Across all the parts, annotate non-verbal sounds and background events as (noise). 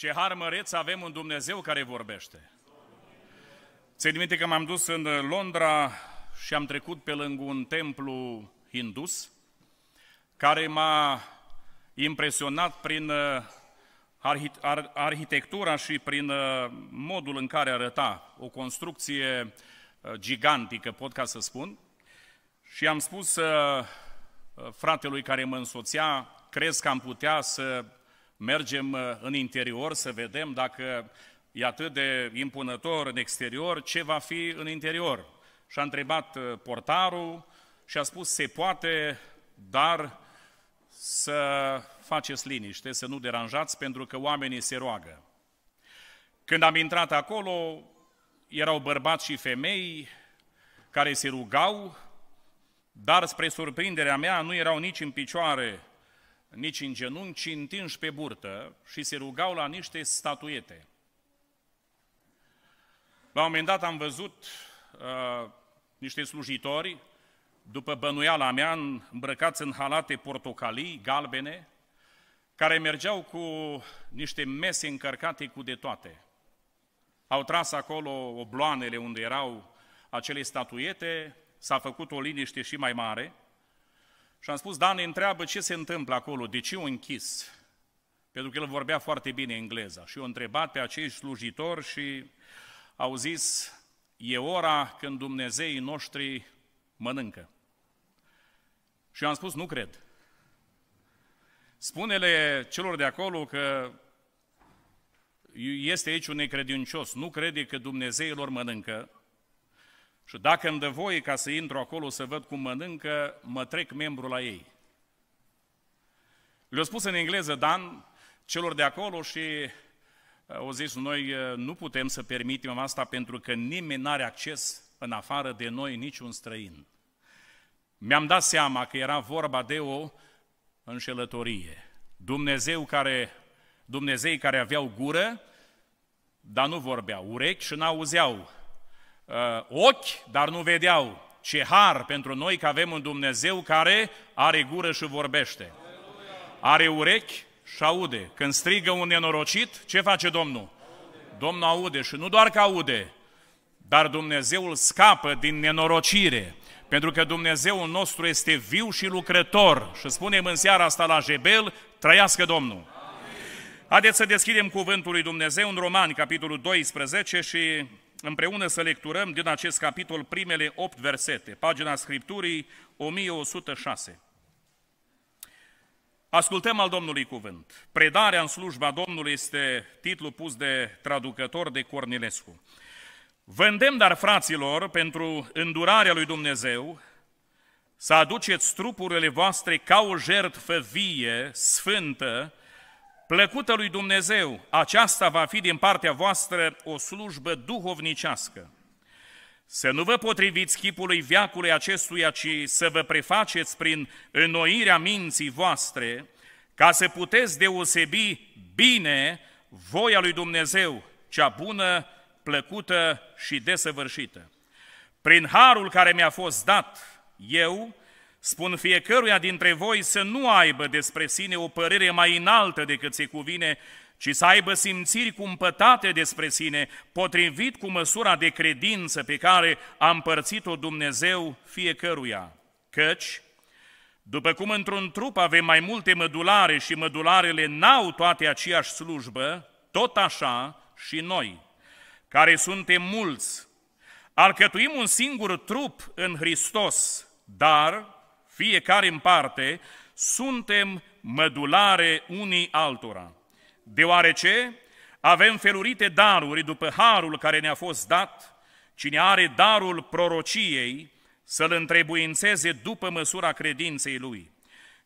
Ce har măreț avem un Dumnezeu care vorbește. Ți-ai minte că m-am dus în Londra și am trecut pe lângă un templu hindus, care m-a impresionat prin uh, arhitectura și prin uh, modul în care arăta o construcție uh, gigantică, pot ca să spun. Și am spus fratelui care mă însoțea, crezi că am putea să mergem uh, în interior să vedem dacă e atât de impunător în exterior, ce va fi în interior. Și a întrebat uh, portarul și a spus, se poate, dar să faceți liniște, să nu deranjați, pentru că oamenii se roagă. Când am intrat acolo, erau bărbați și femei care se rugau, dar spre surprinderea mea nu erau nici în picioare nici în genunchi, ci întinși pe burtă și se rugau la niște statuete. La un moment dat am văzut uh, niște slujitori, după bănuiala mea, îmbrăcați în halate portocalii, galbene, care mergeau cu niște mese încărcate cu de toate. Au tras acolo obloanele unde erau acele statuete, s-a făcut o liniște și mai mare – și am spus, Dan întreabă ce se întâmplă acolo, de ce o închis? Pentru că el vorbea foarte bine engleza. Și o întrebat pe acești slujitori și au zis, e ora când Dumnezeii noștri mănâncă. Și eu am spus, nu cred. Spune-le celor de acolo că este aici un necredincios, nu crede că Dumnezeilor mănâncă, și dacă îmi dă voie ca să intru acolo să văd cum mănâncă, mă trec membru la ei. Le-a spus în engleză Dan celor de acolo și uh, au zis, noi uh, nu putem să permitem asta pentru că nimeni nu are acces în afară de noi niciun străin. Mi-am dat seama că era vorba de o înșelătorie. Dumnezeu care, Dumnezei care aveau gură, dar nu vorbeau, urechi și n-auzeau. Uh, ochi, dar nu vedeau. Ce har pentru noi că avem un Dumnezeu care are gură și vorbește. Are urechi și aude. Când strigă un nenorocit, ce face Domnul? Domnul aude și nu doar că aude, dar Dumnezeul scapă din nenorocire. Pentru că Dumnezeul nostru este viu și lucrător. Și spunem în seara asta la Jebel, trăiască Domnul! Amin. Haideți să deschidem cuvântul lui Dumnezeu în Romani, capitolul 12 și împreună să lecturăm din acest capitol primele opt versete, pagina Scripturii 1106. Ascultăm al Domnului cuvânt. Predarea în slujba Domnului este titlul pus de traducător de Cornilescu. Vândem dar, fraților, pentru îndurarea lui Dumnezeu, să aduceți trupurile voastre ca o jertfă vie, sfântă, plăcută lui Dumnezeu, aceasta va fi din partea voastră o slujbă duhovnicească. Să nu vă potriviți chipului viacului acestuia, ci să vă prefaceți prin înnoirea minții voastre, ca să puteți deosebi bine voia lui Dumnezeu, cea bună, plăcută și desăvârșită. Prin harul care mi-a fost dat, eu, Spun fiecăruia dintre voi să nu aibă despre sine o părere mai înaltă decât se cuvine, ci să aibă simțiri cumpătate despre sine, potrivit cu măsura de credință pe care a împărțit-o Dumnezeu fiecăruia. Căci, după cum într-un trup avem mai multe mădulare și mădularele n-au toate aceeași slujbă, tot așa și noi, care suntem mulți, alcătuim un singur trup în Hristos, dar fiecare în parte, suntem mădulare unii altora, deoarece avem felurite daruri după harul care ne-a fost dat, cine are darul prorociei să-l întrebuințeze după măsura credinței lui.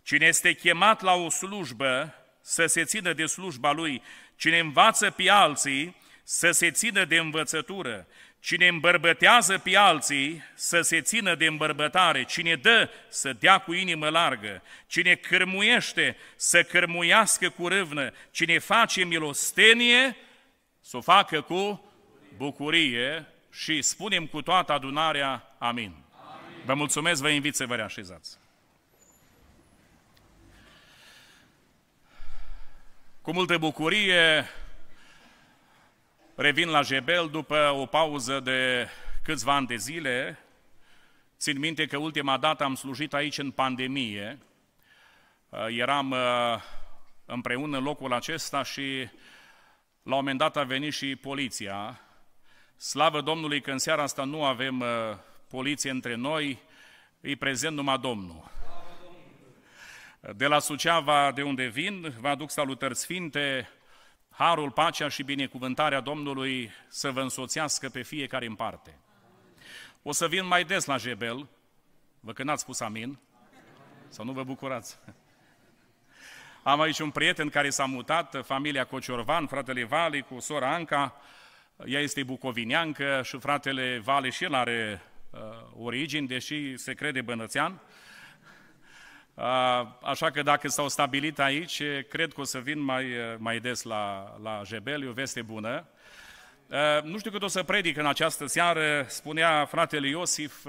Cine este chemat la o slujbă, să se țină de slujba lui. Cine învață pe alții, să se țină de învățătură. Cine îmbărbătează pe alții, să se țină de îmbărbătare. Cine dă, să dea cu inimă largă. Cine cărmuiește, să cărmuiască cu râvnă. Cine face milostenie, să o facă cu bucurie. Și spunem cu toată adunarea, amin. amin. Vă mulțumesc, vă invit să vă reașezați. Cu multă bucurie, Revin la Jebel după o pauză de câțiva ani de zile. Țin minte că ultima dată am slujit aici în pandemie. Uh, eram uh, împreună în locul acesta și la un moment dat a venit și poliția. Slavă Domnului că în seara asta nu avem uh, poliție între noi, îi prezent numai Domnul. De la Suceava, de unde vin, vă aduc salutări sfinte, Harul, pacea și binecuvântarea Domnului să vă însoțească pe fiecare în parte. O să vin mai des la Jebel, vă că n-ați spus amin, sau nu vă bucurați. Am aici un prieten care s-a mutat, familia Cociorvan, fratele Vali cu sora Anca, ea este bucovineancă și fratele Vale și el are uh, origini, deși se crede bănățean. Uh, Așa că dacă s-au stabilit aici, cred că o să vin mai, mai des la, la Jebel, e o veste bună. Nu știu cât o să predic în această seară, spunea fratele Iosif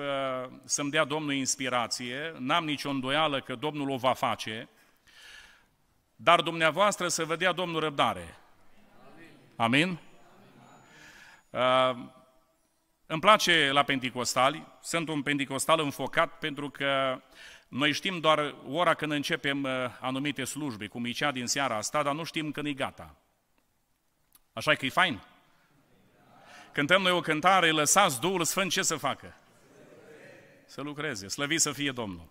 să-mi dea Domnul inspirație, n-am nicio îndoială că Domnul o va face, dar dumneavoastră să vă dea Domnul răbdare. Amin? Amin? Îmi place la pentecostali, sunt un pentecostal înfocat pentru că uh, noi știm doar ora când începem uh, anumite slujbe, cum e cea din seara asta, dar nu știm când e gata. Așa că e fain. Cântăm noi o cântare, lăsați Duhul Sfânt ce să facă? Să lucreze, slăvit să fie Domnul.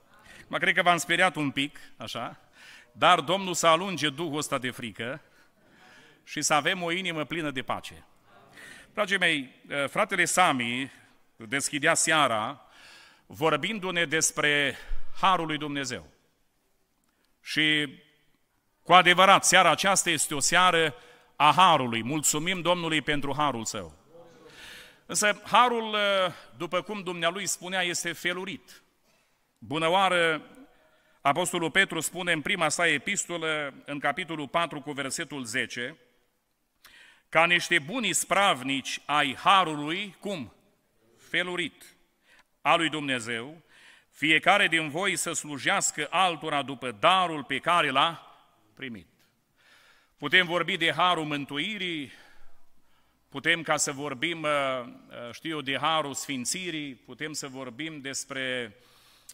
Mă cred că v-am speriat un pic, așa, dar Domnul să alunge Duhul ăsta de frică și să avem o inimă plină de pace. Dragii mei, uh, fratele Sami deschidea seara vorbindu-ne despre harul lui Dumnezeu. Și cu adevărat, seara aceasta este o seară a harului. Mulțumim Domnului pentru harul său. Însă harul, ă, după cum dumnealui spunea, este felurit. Bună oară, Apostolul Petru spune în prima sa epistolă, în capitolul 4 cu versetul 10, ca niște buni spravnici ai harului, cum? Felurit, a lui Dumnezeu, fiecare din voi să slujească altora după darul pe care l-a primit. Putem vorbi de harul mântuirii, putem ca să vorbim, uh, uh, știu eu, de harul sfințirii, putem să vorbim despre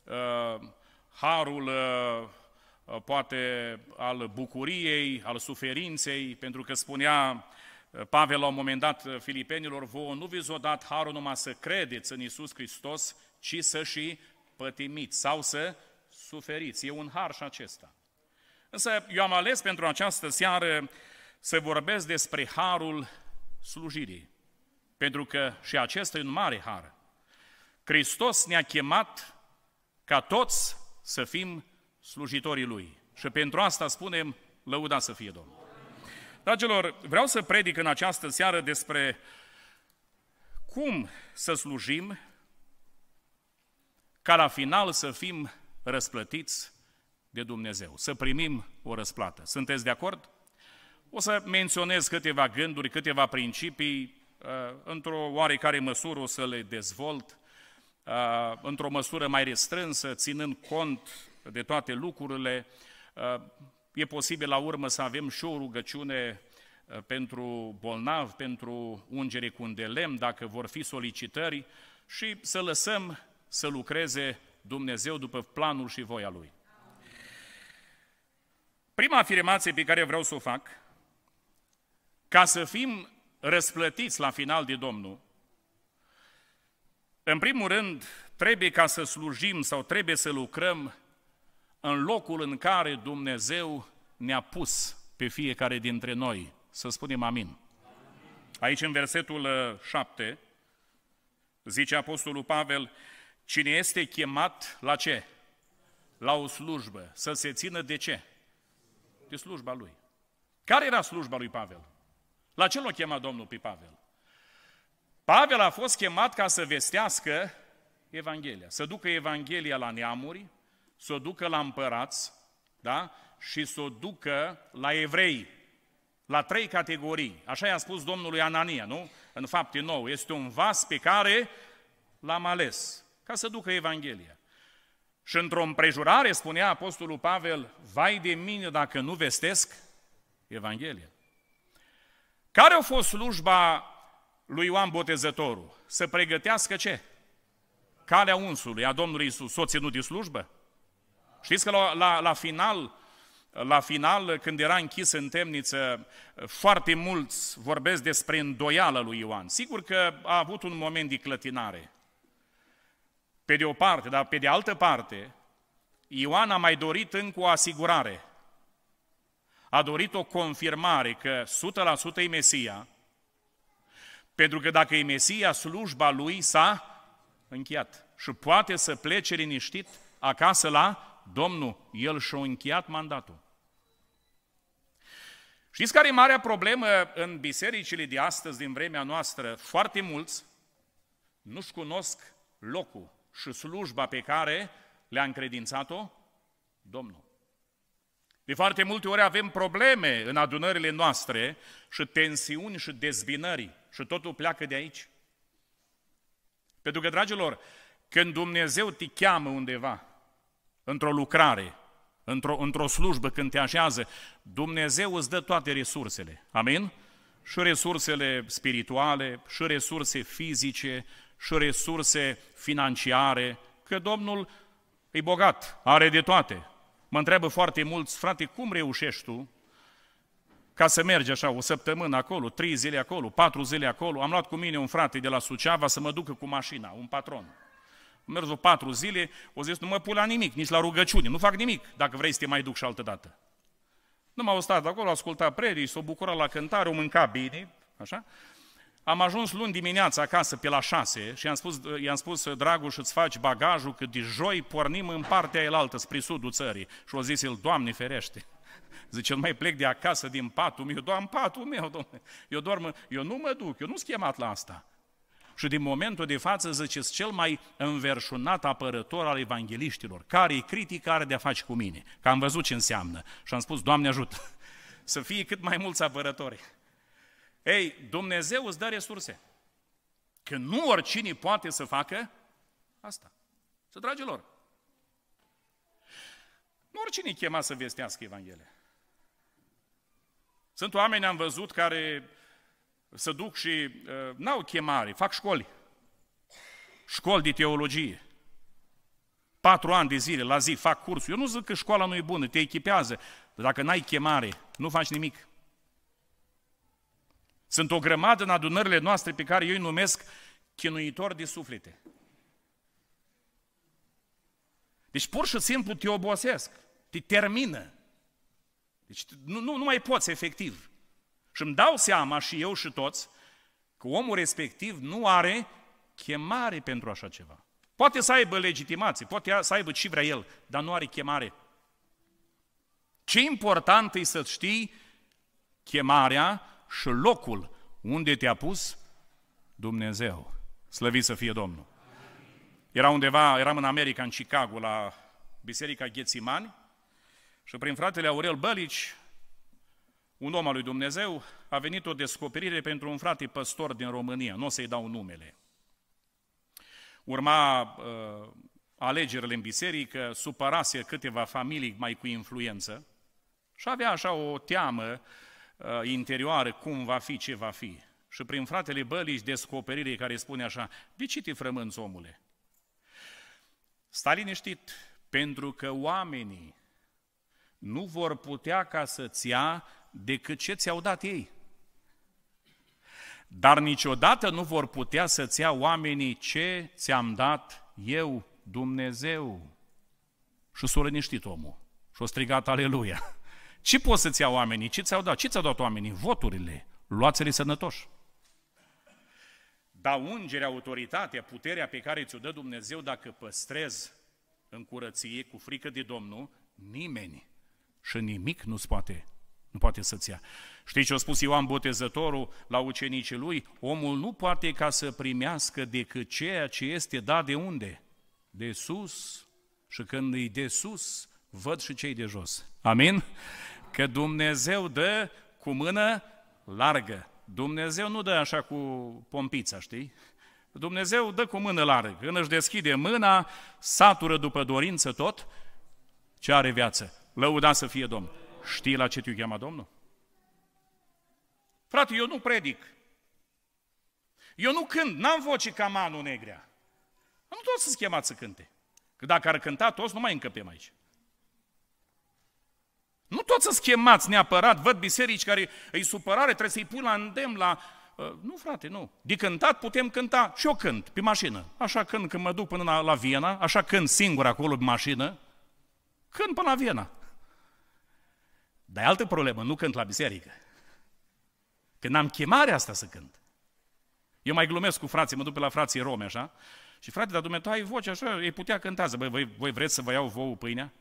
uh, harul uh, uh poate al bucuriei, al suferinței, pentru că spunea Pavel la un moment dat filipenilor, vouă nu vi s-a dat harul numai să credeți în Isus Hristos, ci să și pătimiți sau să suferiți. E un har și acesta. Însă eu am ales pentru această seară să vorbesc despre harul slujirii. Pentru că și acesta e un mare har. Hristos ne-a chemat ca toți să fim slujitorii Lui. Și pentru asta spunem, lăuda să fie Domnul. Dragilor, vreau să predic în această seară despre cum să slujim ca la final să fim răsplătiți de Dumnezeu, să primim o răsplată. Sunteți de acord? O să menționez câteva gânduri, câteva principii, uh, într-o oarecare măsură o să le dezvolt, uh, într-o măsură mai restrânsă, ținând cont de toate lucrurile. Uh, e posibil la urmă să avem și o rugăciune pentru bolnav, pentru ungere cu un de lemn, dacă vor fi solicitări, și să lăsăm să lucreze Dumnezeu după planul și voia Lui. Prima afirmație pe care vreau să o fac, ca să fim răsplătiți la final de Domnul, în primul rând, trebuie ca să slujim sau trebuie să lucrăm în locul în care Dumnezeu ne-a pus pe fiecare dintre noi. Să spunem amin. Aici, în versetul 7, uh, zice Apostolul Pavel, Cine este chemat la ce? La o slujbă. Să se țină de ce? De slujba lui. Care era slujba lui Pavel? La ce l-a chemat Domnul pe Pavel? Pavel a fost chemat ca să vestească Evanghelia, să ducă Evanghelia la neamuri, să o ducă la împărați, da? Și să o ducă la evrei, la trei categorii. Așa i-a spus Domnului Anania, nu? În fapte nou. Este un vas pe care l-am ales ca să ducă Evanghelia. Și într-o împrejurare spunea Apostolul Pavel, vai de mine dacă nu vestesc Evanghelia. Care a fost slujba lui Ioan Botezătorul? Să pregătească ce? Calea unsului, a Domnului Isus. S-a ținut de slujbă? Știți că la, la, la final, la final, când era închis în temniță, foarte mulți vorbesc despre îndoială lui Ioan. Sigur că a avut un moment de clătinare, pe de o parte, dar pe de altă parte, Ioan a mai dorit încă o asigurare. A dorit o confirmare că 100% e Mesia, pentru că dacă e Mesia, slujba lui s-a încheiat și poate să plece liniștit acasă la Domnul. El și-a încheiat mandatul. Știți care e marea problemă în bisericile de astăzi, din vremea noastră? Foarte mulți nu-și cunosc locul și slujba pe care le-a încredințat-o Domnul. De foarte multe ori avem probleme în adunările noastre și tensiuni și dezbinări și totul pleacă de aici. Pentru că, dragilor, când Dumnezeu te cheamă undeva, într-o lucrare, într-o, într slujbă, când te așează, Dumnezeu îți dă toate resursele. Amin? Și resursele spirituale, și resurse fizice, și resurse financiare, că Domnul e bogat, are de toate. Mă întreabă foarte mulți, frate, cum reușești tu ca să mergi așa o săptămână acolo, trei zile acolo, patru zile acolo? Am luat cu mine un frate de la Suceava să mă ducă cu mașina, un patron. Am mers o patru zile, o zis, nu mă pun la nimic, nici la rugăciune, nu fac nimic, dacă vrei să te mai duc și altă dată. Nu m-au stat acolo, asculta prerii, s-o bucura la cântare, o mânca bine, așa, am ajuns luni dimineața acasă pe la șase și i-am spus, i-am spus Draguș, îți faci bagajul, că de joi pornim în partea elaltă, spre sudul țării. Și o zis el, Doamne ferește! (laughs) Zice, nu mai plec de acasă din patul meu, doar în patul meu, domnule. Eu, dorm, eu nu mă duc, eu nu s chemat la asta. Și din momentul de față, zice, cel mai înverșunat apărător al evangeliștilor, care e critică are de-a face cu mine, că am văzut ce înseamnă. Și am spus, Doamne ajută, (laughs) să fie cât mai mulți apărători. Ei, Dumnezeu îți dă resurse. Că nu oricine poate să facă asta. Să dragilor, nu oricine e chema să vestească Evanghelia. Sunt oameni, am văzut, care se duc și uh, n-au chemare, fac școli. Școli de teologie. Patru ani de zile, la zi, fac cursuri. Eu nu zic că școala nu e bună, te echipează. Dar dacă n-ai chemare, nu faci nimic. Sunt o grămadă în adunările noastre pe care eu îi numesc chinuitori de suflete. Deci pur și simplu te obosesc, te termină. Deci nu, nu, nu mai poți efectiv. Și îmi dau seama și eu și toți că omul respectiv nu are chemare pentru așa ceva. Poate să aibă legitimație, poate să aibă ce vrea el, dar nu are chemare. Ce important e să știi chemarea și locul unde te-a pus Dumnezeu. Slăvit să fie Domnul! Era undeva, eram în America, în Chicago, la Biserica Ghețimani și prin fratele Aurel Bălici, un om al lui Dumnezeu, a venit o descoperire pentru un frate păstor din România, nu o să-i dau numele. Urma uh, alegerile în biserică, supărase câteva familii mai cu influență și avea așa o teamă Uh, interioară, cum va fi, ce va fi. Și prin fratele Bălici, descoperirii care spune așa, de ce te frămânți, omule? Sta liniștit, pentru că oamenii nu vor putea ca să-ți ia decât ce ți-au dat ei. Dar niciodată nu vor putea să-ți ia oamenii ce ți-am dat eu, Dumnezeu. Și s-a liniștit omul și-a strigat Aleluia. Ce poți să-ți iau oamenii? Ce ți-au dat? Ce ți-au dat oamenii? Voturile. Luați-le sănătoși. Dar ungerea, autoritatea, puterea pe care ți-o dă Dumnezeu, dacă păstrezi în curăție, cu frică de Domnul, nimeni și nimic nu-ți poate, nu poate să-ți ia. Știi ce a spus Ioan Botezătorul la ucenicii lui? Omul nu poate ca să primească decât ceea ce este dat de unde? De sus. Și când îi de sus, văd și cei de jos. Amin? că Dumnezeu dă cu mână largă. Dumnezeu nu dă așa cu pompița, știi? Dumnezeu dă cu mână largă. Când își deschide mâna, satură după dorință tot ce are viață. Lăuda să fie Domn. Știi la ce te cheamă Domnul? Frate, eu nu predic. Eu nu cânt, n-am voce ca Manu Negrea. Nu toți sunt chemați să cânte. Că dacă ar cânta toți, nu mai încăpem aici. Nu toți să schemați neapărat, văd biserici care îi supărare, trebuie să-i pui la îndemn, la... Ă, nu, frate, nu. De cântat putem cânta și eu cânt, pe mașină. Așa când când mă duc până la, la Viena, așa când singur acolo pe mașină, cânt până la Viena. Dar e altă problemă, nu cânt la biserică. Când am chemarea asta să cânt. Eu mai glumesc cu frații, mă duc pe la frații romi, așa, și frate, dar dumneavoastră ai voce așa, ei putea cânta, Băi, voi, voi vreți să vă iau vouă pâinea?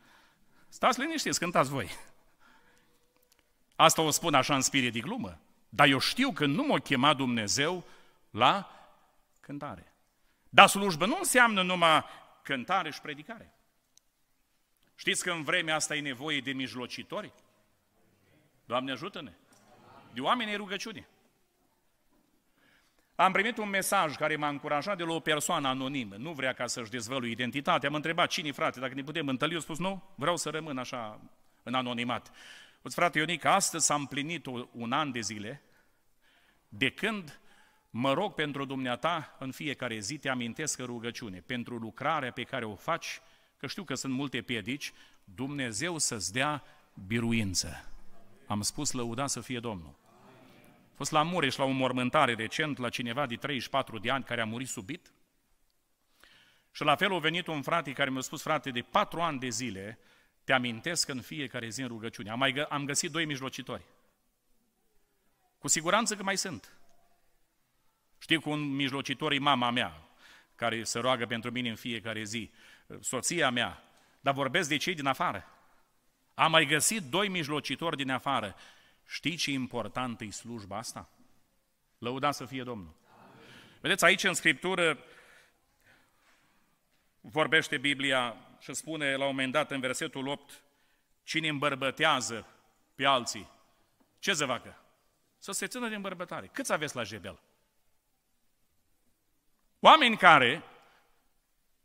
Stați liniștiți, cântați voi. Asta o spun așa în spirit de glumă. Dar eu știu că nu m-a chemat Dumnezeu la cântare. Dar slujbă nu înseamnă numai cântare și predicare. Știți că în vremea asta e nevoie de mijlocitori? Doamne ajută-ne! De oameni rugăciune. Am primit un mesaj care m-a încurajat de la o persoană anonimă. Nu vrea ca să-și dezvălui identitatea. Am întrebat cine frate, dacă ne putem întâlni. Eu spus nu, vreau să rămân așa în anonimat. Uite, frate Ionica, astăzi s-a împlinit un an de zile de când mă rog pentru dumneata în fiecare zi, te amintesc că rugăciune, pentru lucrarea pe care o faci, că știu că sunt multe piedici, Dumnezeu să-ți dea biruință. Am spus lăuda să fie Domnul. A fost la Mureș la o mormântare recent la cineva de 34 de ani care a murit subit. Și la fel a venit un frate care mi-a spus, frate, de patru ani de zile te amintesc în fiecare zi în rugăciune. Am, mai, gă- am găsit doi mijlocitori. Cu siguranță că mai sunt. Știu că un mijlocitor e mama mea, care se roagă pentru mine în fiecare zi, soția mea, dar vorbesc de cei din afară. Am mai găsit doi mijlocitori din afară. Știi ce importantă e slujba asta? Lăuda să fie Domnul. Vedeți, aici în Scriptură vorbește Biblia și spune la un moment dat în versetul 8, cine îmbărbătează pe alții, ce să facă? Să se țină din bărbătare. Cât aveți la jebel? Oameni care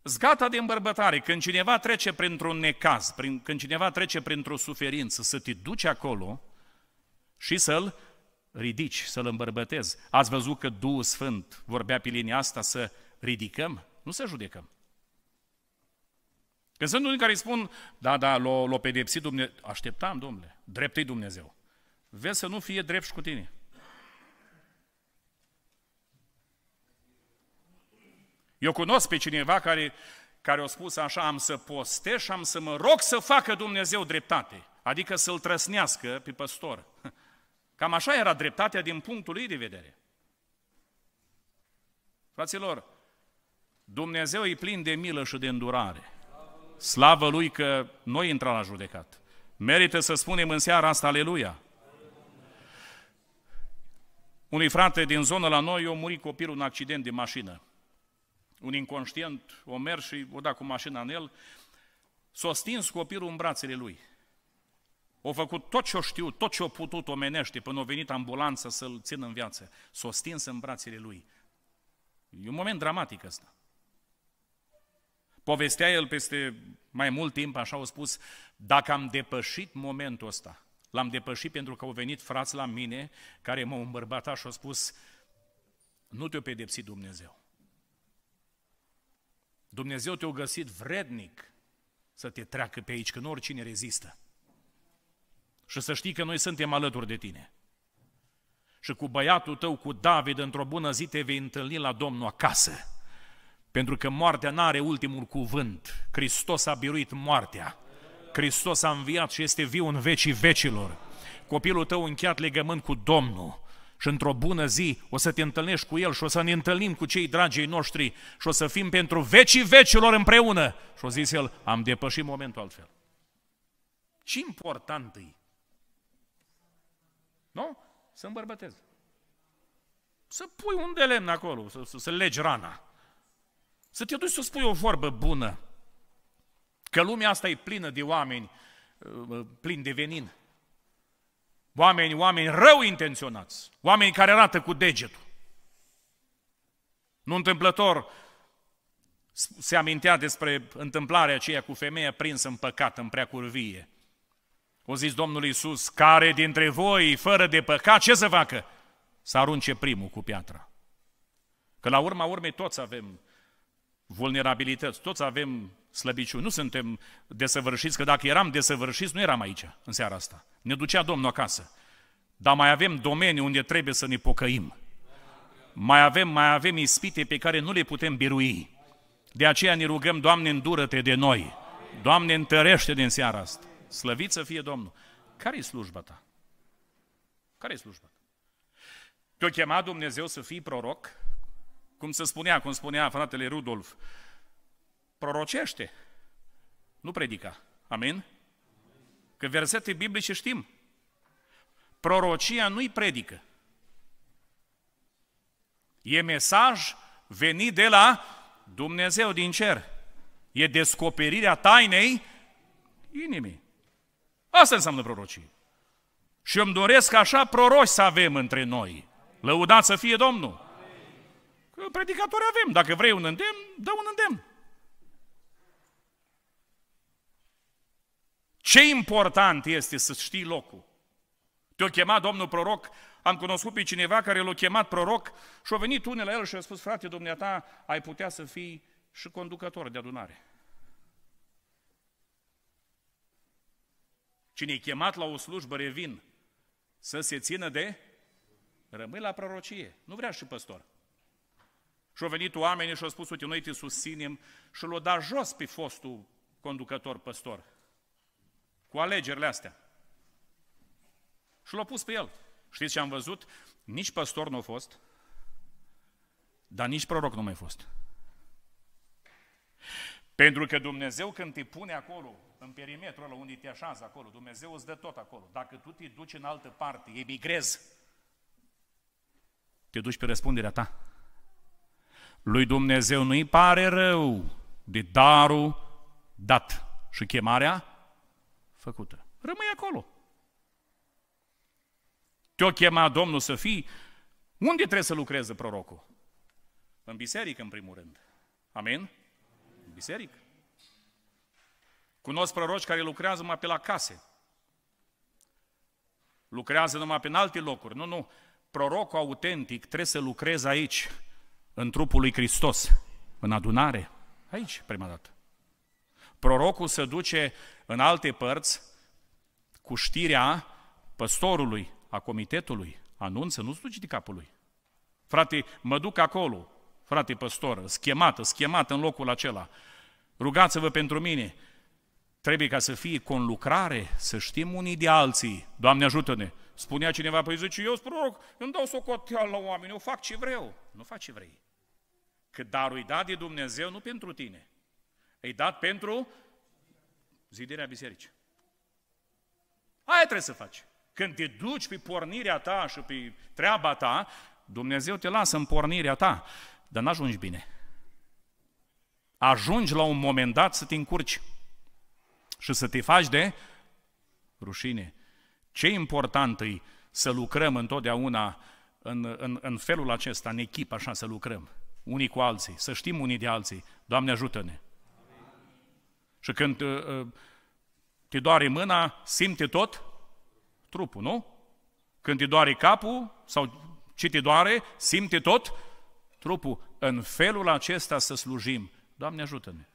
sunt gata de îmbărbătare. Când cineva trece printr-un necaz, prin, când cineva trece printr-o suferință, să te duci acolo și să-l ridici, să-l îmbărbătezi. Ați văzut că Duhul Sfânt vorbea pe linia asta să ridicăm? Nu să judecăm. Când sunt unii care îi spun, da, da, l o l pedepsit Dumnezeu, așteptam, domnule, drept Dumnezeu. Vezi să nu fie drept și cu tine. Eu cunosc pe cineva care, care a spus așa, am să postez și am să mă rog să facă Dumnezeu dreptate. Adică să-l trăsnească pe păstor. (laughs) Cam așa era dreptatea din punctul lui de vedere. Fraților, Dumnezeu e plin de milă și de îndurare. Slavă Lui că noi intrăm la judecat. Merită să spunem în seara asta, aleluia! Unui frate din zonă la noi, o muri copilul în accident de mașină. Un inconștient o merg și o da cu mașina în el, s-a stins copilul în brațele lui. O făcut tot ce-o știu, tot ce-o putut omenește, până a venit ambulanța să-l țină în viață. S-a stins în brațele lui. E un moment dramatic ăsta. Povestea el peste mai mult timp, așa au spus, dacă am depășit momentul ăsta, l-am depășit pentru că au venit frați la mine care m-au îmbărbătat și au spus, nu te-o pedepsi Dumnezeu. Dumnezeu te-a găsit vrednic să te treacă pe aici, că nu oricine rezistă. Și să știi că noi suntem alături de tine. Și cu băiatul tău, cu David, într-o bună zi te vei întâlni la Domnul acasă. Pentru că moartea nu are ultimul cuvânt. Hristos a biruit moartea. Hristos a înviat și este viu în vecii vecilor. Copilul tău încheiat legământ cu Domnul și într-o bună zi o să te întâlnești cu El și o să ne întâlnim cu cei dragii noștri și o să fim pentru vecii vecilor împreună. Și o zis El, am depășit momentul altfel. Ce important e? Nu? Să îmbărbătezi. Să pui un de lemn acolo, să, să, să legi rana. Să te duci să spui o vorbă bună. Că lumea asta e plină de oameni uh, uh, plin de venin. Oameni, oameni rău intenționați. Oameni care arată cu degetul. Nu întâmplător se amintea despre întâmplarea aceea cu femeia prinsă în păcat, în preacurvie. O zis Domnul Iisus, care dintre voi, fără de păcat, ce să facă? Să arunce primul cu piatra. Că la urma urmei toți avem vulnerabilități, toți avem slăbiciuni, nu suntem desăvârșiți, că dacă eram desăvârșiți, nu eram aici în seara asta. Ne ducea Domnul acasă. Dar mai avem domenii unde trebuie să ne pocăim. Mai avem, mai avem ispite pe care nu le putem birui. De aceea ne rugăm, Doamne, îndură-te de noi. Doamne, întărește din seara asta. Slăvit să fie Domnul. Care e slujba ta? Care e slujba ta? Te-a chemat Dumnezeu să fii proroc? Cum se spunea, cum spunea fratele Rudolf, prorocește, nu predica. Amin? Că versete biblice știm. Prorocia nu-i predică. E mesaj venit de la Dumnezeu din cer. E descoperirea tainei inimii. Asta înseamnă prorocie. Și îmi doresc așa proroși să avem între noi. Lăudați să fie Domnul! Că predicatori avem. Dacă vrei un îndemn, dă un îndemn. Ce important este să știi locul. te a chemat domnul proroc, am cunoscut pe cineva care l-a chemat proroc și a venit unul la el și a spus, frate, dumneata, ai putea să fii și conducător de adunare. Cine i chemat la o slujbă, revin, să se țină de... Rămâi la prorocie. Nu vrea și păstor. Și au venit oamenii și au spus, uite, noi te susținem și l-au dat jos pe fostul conducător păstor cu alegerile astea. Și l-au pus pe el. Știți ce am văzut? Nici păstor nu a fost, dar nici proroc nu mai a fost. Pentru că Dumnezeu când te pune acolo, în perimetrul ăla unde te așează acolo, Dumnezeu îți dă tot acolo. Dacă tu te duci în altă parte, emigrezi, te duci pe răspunderea ta. Lui Dumnezeu nu-i pare rău de darul dat și chemarea făcută. Rămâi acolo. Te-o chema Domnul să fii, unde trebuie să lucreze prorocul? În biserică, în primul rând. Amin? În biserică. Cunosc proroci care lucrează numai pe la case. Lucrează numai pe în alte locuri. Nu, nu. Prorocul autentic trebuie să lucreze aici în trupul lui Hristos, în adunare, aici prima dată. Prorocul se duce în alte părți cu știrea păstorului, a comitetului, anunță, nu se duce de capul lui. Frate, mă duc acolo, frate păstor, schemată, schemată în locul acela. Rugați-vă pentru mine. Trebuie ca să fie conlucrare, să știm unii de alții. Doamne ajută-ne! Spunea cineva, păi zice, eu sunt proroc, îmi dau socoteală la oameni, eu fac ce vreau. Nu fac ce vrei. Că darul e dat de Dumnezeu nu pentru tine. E dat pentru zidirea bisericii. Aia trebuie să faci. Când te duci pe pornirea ta și pe treaba ta, Dumnezeu te lasă în pornirea ta, dar n-ajungi bine. Ajungi la un moment dat să te încurci și să te faci de rușine. Ce important e să lucrăm întotdeauna în, în, în felul acesta, în echipă, așa să lucrăm unii cu alții, să știm unii de alții. Doamne, ajută-ne! Și când uh, uh, te doare mâna, simte tot trupul, nu? Când te doare capul sau ce te doare, simte tot trupul. În felul acesta să slujim. Doamne, ajută-ne!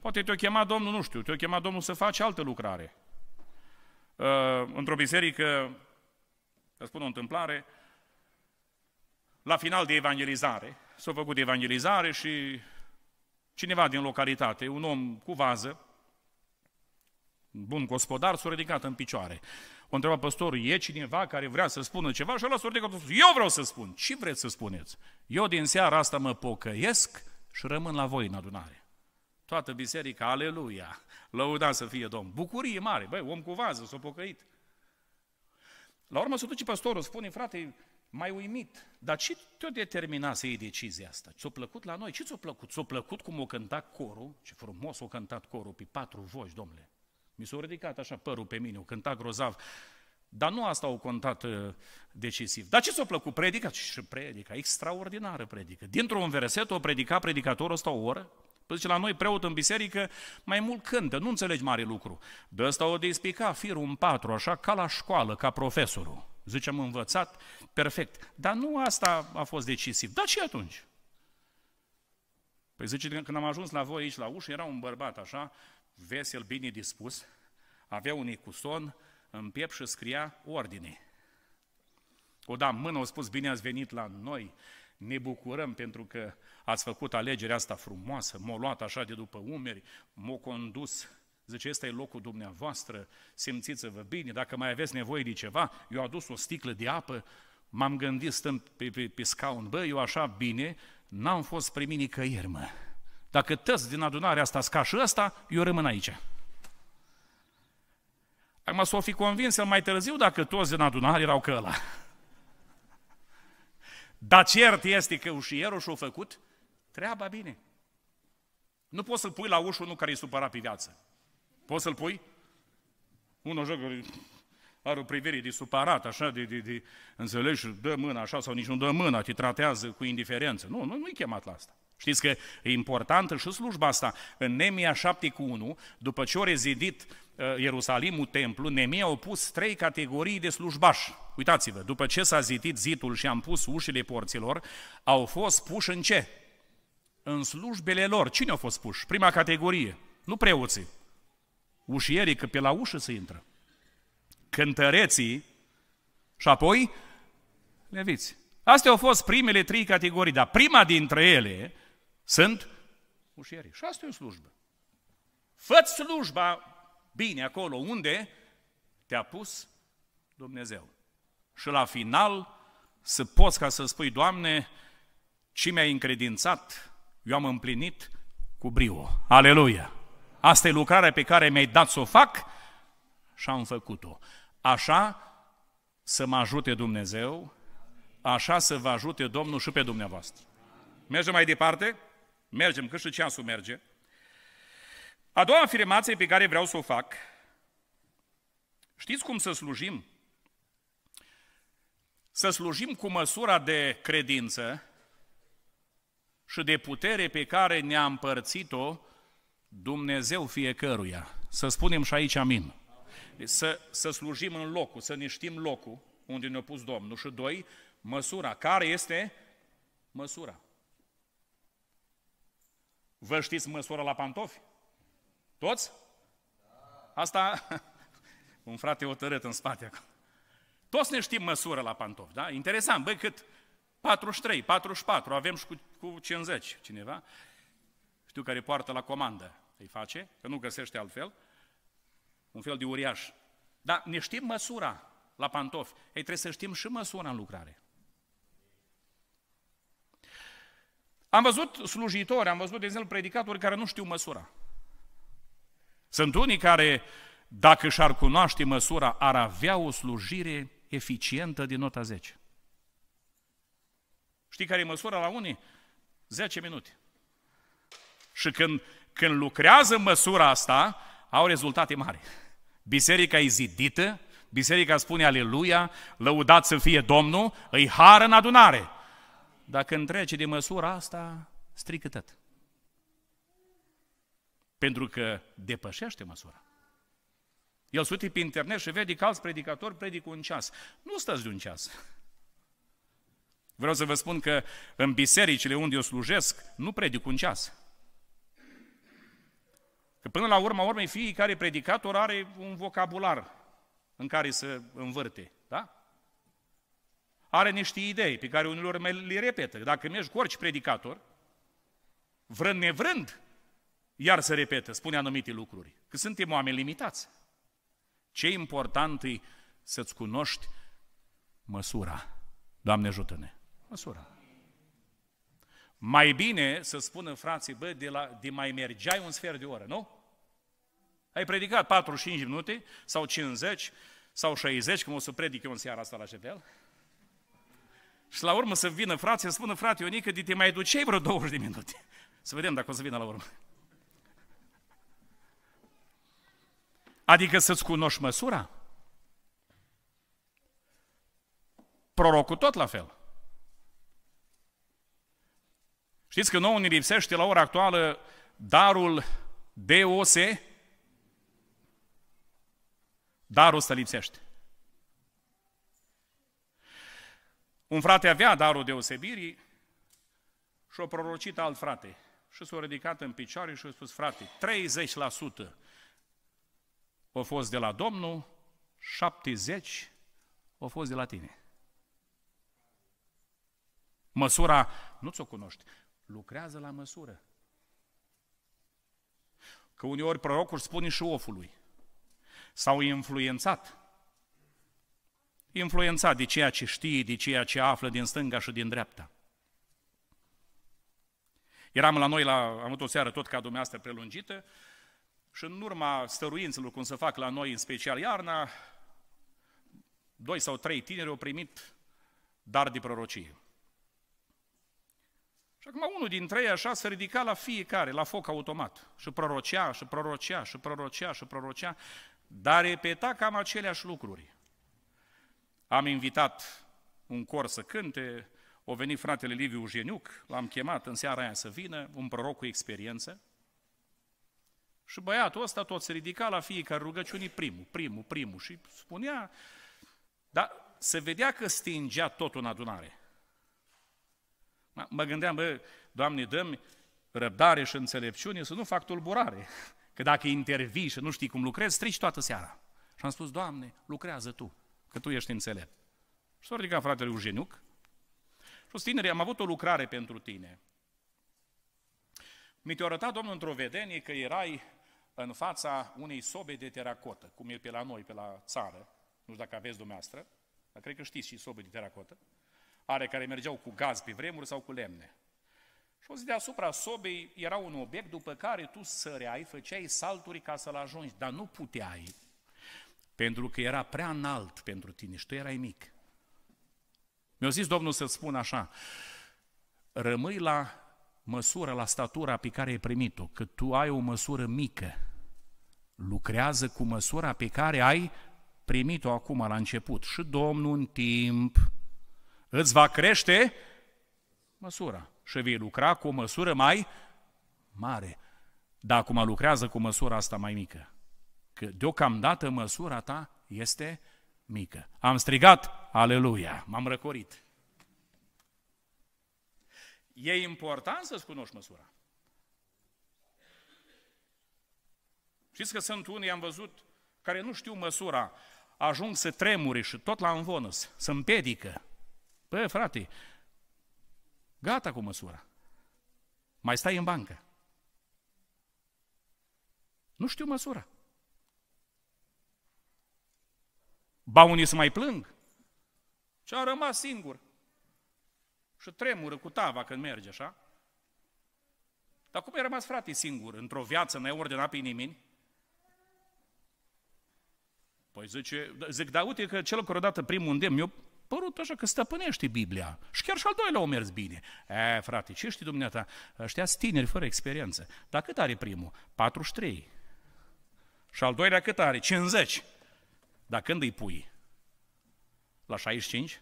Poate te-o chema Domnul, nu știu, te-o chema Domnul să faci altă lucrare. Uh, într-o biserică, să spun o întâmplare, la final de evangelizare, s-a făcut evangelizare și cineva din localitate, un om cu vază, bun gospodar, s-a ridicat în picioare. O întreba păstorul, e cineva care vrea să spună ceva? Și ăla s-a ridicat, eu vreau să spun, ce vreți să spuneți? Eu din seara asta mă pocăiesc și rămân la voi în adunare. Toată biserica, aleluia, lăuda să fie Domn. Bucurie mare, băi, om cu vază, s-a pocăit. La urmă se duce păstorul, spune, frate, mai uimit. Dar ce te-a determinat să iei decizia asta? Ți-a plăcut la noi? Ce ți-a plăcut? Ți-a plăcut cum o cânta corul? Ce frumos o cântat corul pe patru voci, domnule. Mi s-a ridicat așa părul pe mine, o cânta grozav. Dar nu asta au contat uh, decisiv. Dar ce s-a plăcut? Predica? Și predica, extraordinară predică. Dintr-un verset o predica predicatorul ăsta o oră, Păi zice, la noi preot în biserică mai mult cântă, nu înțelegi mare lucru. De ăsta o despica firul în patru, așa ca la școală, ca profesorul. Zice, am învățat perfect. Dar nu asta a fost decisiv. Dar ce atunci? Păi zice, când am ajuns la voi aici la ușă, era un bărbat așa, vesel, bine dispus, avea un icuson în piept și scria ordine. O da mână, au spus, bine ați venit la noi, ne bucurăm pentru că ați făcut alegerea asta frumoasă, m a luat așa de după umeri, m a condus Zice, ăsta e locul dumneavoastră, simțiți-vă bine, dacă mai aveți nevoie de ceva, eu adus o sticlă de apă, m-am gândit stând pe, pe, pe scaun, bă, eu așa bine, n-am fost primit nicăieri, mă. Dacă tăți din adunarea asta ca și ăsta, eu rămân aici. Acum s-o fi convins el mai târziu dacă toți din adunare erau că ăla. Dar cert este că ușierul și-a făcut treaba bine. Nu poți să-l pui la ușă unul care e supărat pe viață. Poți să-l pui? Unul joc, are o privire de supărat, așa, de, de, de înțelegi, dă mâna așa sau nici nu dă mâna, te tratează cu indiferență. Nu, nu, nu-i chemat la asta. Știți că e importantă și slujba asta. În Nemia 7 cu 1, după ce au rezidit uh, Ierusalimul templu, Nemia au pus trei categorii de slujbași. Uitați-vă, după ce s-a zidit zitul și am pus ușile porților, au fost puși în ce? În slujbele lor. Cine au fost puși? Prima categorie. Nu preoții, ușierii, că pe la ușă se intră. Cântăreții și apoi leviți. Astea au fost primele trei categorii, dar prima dintre ele sunt ușierii. Și asta e o slujbă. Făți slujba bine acolo unde te-a pus Dumnezeu. Și la final să poți ca să spui, Doamne, ce mi-ai încredințat, eu am împlinit cu brio. Aleluia! Asta e lucrarea pe care mi-ai dat să o fac și am făcut-o. Așa să mă ajute Dumnezeu, așa să vă ajute Domnul și pe dumneavoastră. Mergem mai departe? Mergem, cât și ceasul merge. A doua afirmație pe care vreau să o fac, știți cum să slujim? Să slujim cu măsura de credință și de putere pe care ne-a împărțit-o Dumnezeu fiecăruia, să spunem și aici amin, să, să slujim în locul, să ne știm locul unde ne-a pus Domnul și doi, măsura. Care este măsura? Vă știți măsura la pantofi? Toți? Asta, (laughs) un frate otărât în spate acolo. Toți ne știm măsură la pantofi, da? Interesant, băi, cât? 43, 44, avem și cu, cu 50 cineva. Știu care poartă la comandă îi face, că nu găsește altfel, un fel de uriaș. Dar ne știm măsura la pantofi. Ei, trebuie să știm și măsura în lucrare. Am văzut slujitori, am văzut, de exemplu, predicatori care nu știu măsura. Sunt unii care, dacă și-ar cunoaște măsura, ar avea o slujire eficientă din nota 10. Știi care e măsura la unii? 10 minute. Și când când lucrează măsura asta, au rezultate mari. Biserica e zidită, biserica spune aleluia, lăudat să fie Domnul, îi hară în adunare. Dacă întrece de măsura asta, strică tot. Pentru că depășește măsura. El se pe internet și vede că alți predicatori predică un ceas. Nu stați de un ceas. Vreau să vă spun că în bisericile unde eu slujesc, nu predic un ceas. Că până la urma urmei, fiecare predicator are un vocabular în care să învârte, da? Are niște idei pe care unilor mei le repetă. Dacă mergi cu orice predicator, vrând nevrând, iar se repetă, spune anumite lucruri. Că suntem oameni limitați. Ce important e să-ți cunoști măsura. Doamne ajută-ne! Măsura. Mai bine să spună frații, bă, de, la, de mai mergeai un sfert de oră, nu? Ai predicat 45 minute sau 50 sau 60, cum o să predic eu în seara asta la Șepel. Și la urmă să vină frații, să spună, frate Ionică, de te mai ducei vreo 20 de minute. Să vedem dacă o să vină la urmă. Adică să-ți cunoști măsura. Prorocul tot la fel. Știți că nouă ne lipsește la ora actuală darul DOS? Darul ăsta lipsește. Un frate avea darul deosebirii și o prorocit alt frate. Și s-a ridicat în picioare și a spus, frate, 30% a fost de la Domnul, 70% a fost de la tine. Măsura nu ți-o cunoști lucrează la măsură. Că uneori prorocul spune și ofului. S-au influențat. Influențat de ceea ce știe, de ceea ce află din stânga și din dreapta. Eram la noi, la, am avut o seară tot ca dumneavoastră prelungită, și în urma stăruințelor, cum se fac la noi, în special iarna, doi sau trei tineri au primit dar de prorocie. Și acum unul dintre ei așa se ridica la fiecare, la foc automat. Și prorocea, și prorocea, și prorocea, și prorocea, dar repeta cam aceleași lucruri. Am invitat un cor să cânte, o venit fratele Liviu Jeniuc, l-am chemat în seara aia să vină, un proroc cu experiență, și băiatul ăsta tot se ridica la fiecare rugăciune, primul, primul, primul, și spunea, dar se vedea că stingea tot în adunare. Mă gândeam, bă, Doamne, dă răbdare și înțelepciune să nu fac tulburare. (laughs) Că dacă intervii și nu știi cum lucrezi, strici toată seara. Și am spus, Doamne, lucrează Tu, că Tu ești înțelept. Și s-a ridicat fratele Eugeniuc și spus, tineri, am avut o lucrare pentru tine. Mi te-a arătat Domnul într-o vedenie că erai în fața unei sobe de teracotă, cum e pe la noi, pe la țară, nu știu dacă aveți dumneavoastră, dar cred că știți și sobe de teracotă, are care mergeau cu gaz pe vremuri sau cu lemne. Și o zi deasupra sobei era un obiect după care tu săreai, făceai salturi ca să-l ajungi, dar nu puteai, pentru că era prea înalt pentru tine și tu erai mic. Mi-a zis Domnul să-ți spun așa, rămâi la măsură, la statura pe care ai primit-o, că tu ai o măsură mică, lucrează cu măsura pe care ai primit-o acum la început. Și Domnul în timp îți va crește măsura și vei lucra cu o măsură mai mare. Dar acum lucrează cu măsura asta mai mică. Că deocamdată măsura ta este mică. Am strigat, aleluia, m-am răcorit. E important să-ți cunoști măsura. Știți că sunt unii, am văzut, care nu știu măsura, ajung să tremure și tot la învonă, să împiedică. Păi, frate, gata cu măsura. Mai stai în bancă. Nu știu măsura. Ba unii să mai plâng. Și a rămas singur. Și tremură cu tava când merge așa. Dar cum ai rămas frate singur într-o viață, n pe nimeni? Păi zice, zic, da uite că cel care odată primul îndemn, eu părut așa că stăpânește Biblia. Și chiar și al doilea a mers bine. E, frate, ce știi dumneata? Ăștia tineri fără experiență. Dar cât are primul? 43. Și al doilea cât are? 50. Dar când îi pui? La 65?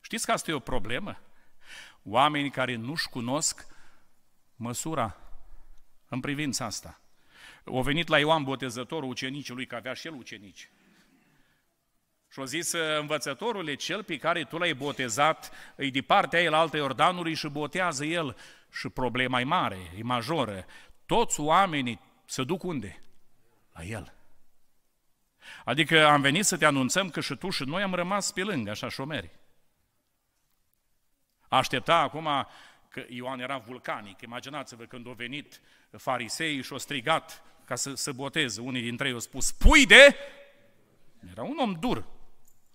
Știți că asta e o problemă? Oameni care nu-și cunosc măsura în privința asta. O venit la Ioan Botezătorul lui, că avea și el ucenici. Și-o zis, ă, învățătorule, cel pe care tu l-ai botezat, îi de partea el altă Iordanului și botează el. Și problema e mare, e majoră. Toți oamenii se duc unde? La el. Adică am venit să te anunțăm că și tu și noi am rămas pe lângă, așa șomeri. Aștepta acum că Ioan era vulcanic. Imaginați-vă când au venit farisei și au strigat ca să se boteze. Unii dintre ei au spus, pui de... Era un om dur.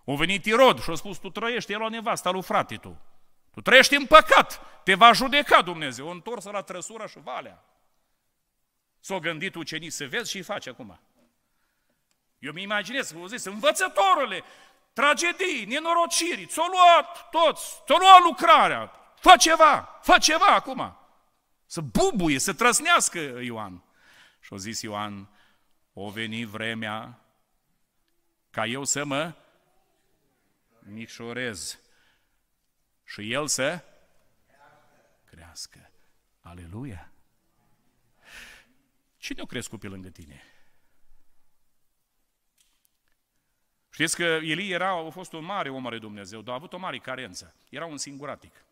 O venit Irod și a spus, tu trăiești, el o nevasta lui frate tu. Tu trăiești în păcat, te va judeca Dumnezeu. O întors la trăsură și valea. S-au gândit ucenii să vezi și face acum. Eu mi imaginez, vă zis, învățătorule, tragedii, nenorociri, ți-o luat toți, ți-o luat lucrarea, fă ceva, fă ceva acum. Să bubuie, să trăsnească Ioan. Și-a zis Ioan, o veni vremea ca eu să mă micșorez și el să crească. Aleluia! Cine o crescut pe lângă tine? Știți că Ilie era, a fost un mare om al Dumnezeu, dar a avut o mare carență. Era un singuratic.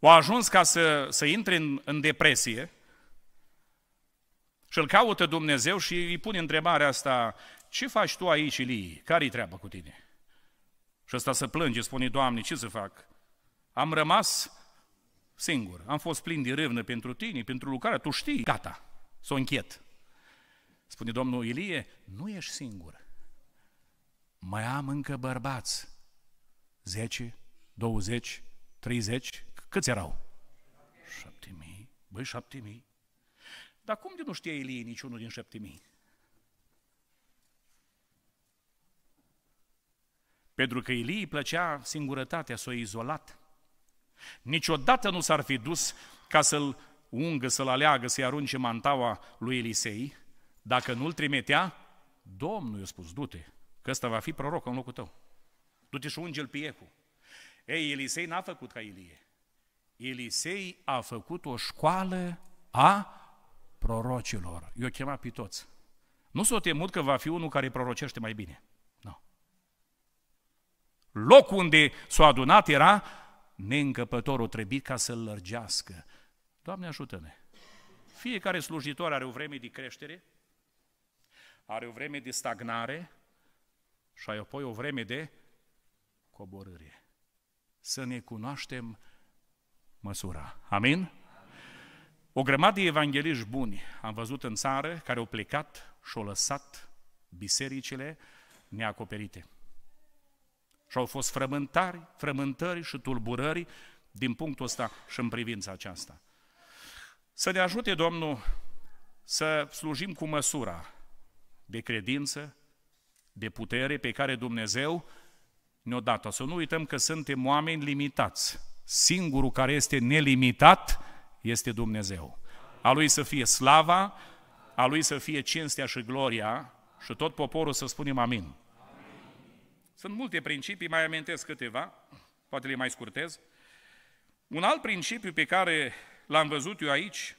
U-a ajuns ca să, să intre în, în depresie și îl caută Dumnezeu și îi pune întrebarea asta, ce faci tu aici, Ilie? Care-i treaba cu tine? Și ăsta se plânge, spune, Doamne, ce să fac? Am rămas singur, am fost plin de râvnă pentru tine, pentru lucrarea, tu știi, gata, s-o închet. Spune Domnul Ilie, nu ești singur. Mai am încă bărbați. 10, 20, 30, Câți erau? Șapte mii. Băi, șapte mii. Dar cum de nu știa Elie niciunul din șapte mii? Pentru că Elie îi plăcea singurătatea, s o izolat. Niciodată nu s-ar fi dus ca să-l ungă, să-l aleagă, să-i arunce mantaua lui Elisei, dacă nu-l trimitea, Domnul i-a spus, du-te, că ăsta va fi proroc în locul tău. Du-te și unge-l piecu. Ei, Elisei n-a făcut ca Ilie. Elisei a făcut o școală a prorocilor. Eu chema pe toți. Nu s-o temut că va fi unul care prorocește mai bine. Nu. Locul unde s o adunat era neîncăpătorul trebuit ca să-l lărgească. Doamne ajută-ne! Fiecare slujitor are o vreme de creștere, are o vreme de stagnare și apoi o vreme de coborâre. Să ne cunoaștem măsura. Amin? O grămadă de evangeliști buni am văzut în țară care au plecat și au lăsat bisericile neacoperite. Și au fost frământari, frământări și tulburări din punctul ăsta și în privința aceasta. Să ne ajute Domnul să slujim cu măsura de credință, de putere pe care Dumnezeu ne-o dat Să nu uităm că suntem oameni limitați Singurul care este nelimitat este Dumnezeu. A Lui să fie slava, a Lui să fie cinstea și gloria și tot poporul să spunem amin. amin. Sunt multe principii, mai amintesc câteva, poate le mai scurtez. Un alt principiu pe care l-am văzut eu aici,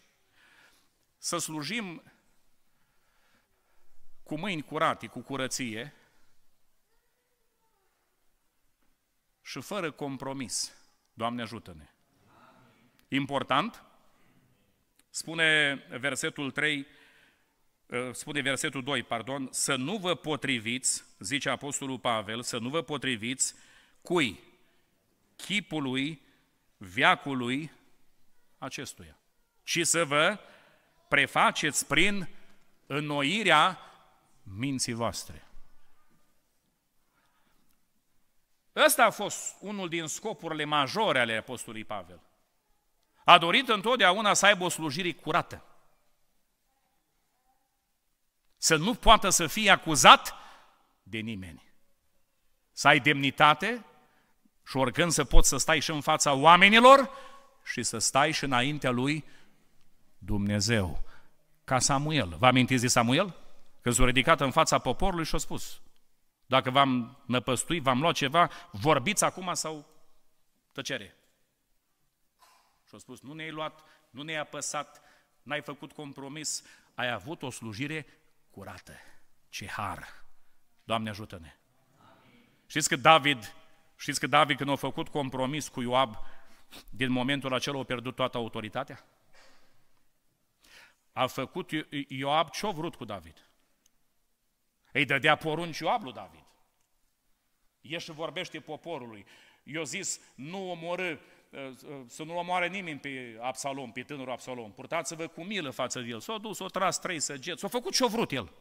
să slujim cu mâini curate, cu curăție și fără compromis. Doamne ajută-ne! Important, spune versetul 3, ă, spune versetul 2, pardon, să nu vă potriviți, zice Apostolul Pavel, să nu vă potriviți cui? Chipului, viacului acestuia. Și să vă prefaceți prin înnoirea minții voastre. Ăsta a fost unul din scopurile majore ale Apostolului Pavel. A dorit întotdeauna să aibă o slujire curată. Să nu poată să fie acuzat de nimeni. Să ai demnitate și oricând să poți să stai și în fața oamenilor și să stai și înaintea lui Dumnezeu. Ca Samuel. Vă amintiți de Samuel? Când s-a ridicat în fața poporului și a spus, dacă v-am năpăstui, v-am luat ceva, vorbiți acum sau tăcere. Și au spus, nu ne-ai luat, nu ne-ai apăsat, n-ai făcut compromis, ai avut o slujire curată. Ce har! Doamne ajută-ne! Știți că David, știți că David când a făcut compromis cu Ioab, din momentul acela a pierdut toată autoritatea? A făcut Ioab ce-a vrut cu David. Îi dădea porunci Ioab lui David. Ieși și vorbește poporului. Eu zis, nu omorâ, uh, să nu omoare nimeni pe Absalom, pe tânărul Absalom. Purtați-vă cu milă față de el. S-a dus, s-a tras trei săgeți, s-a făcut ce-a vrut el.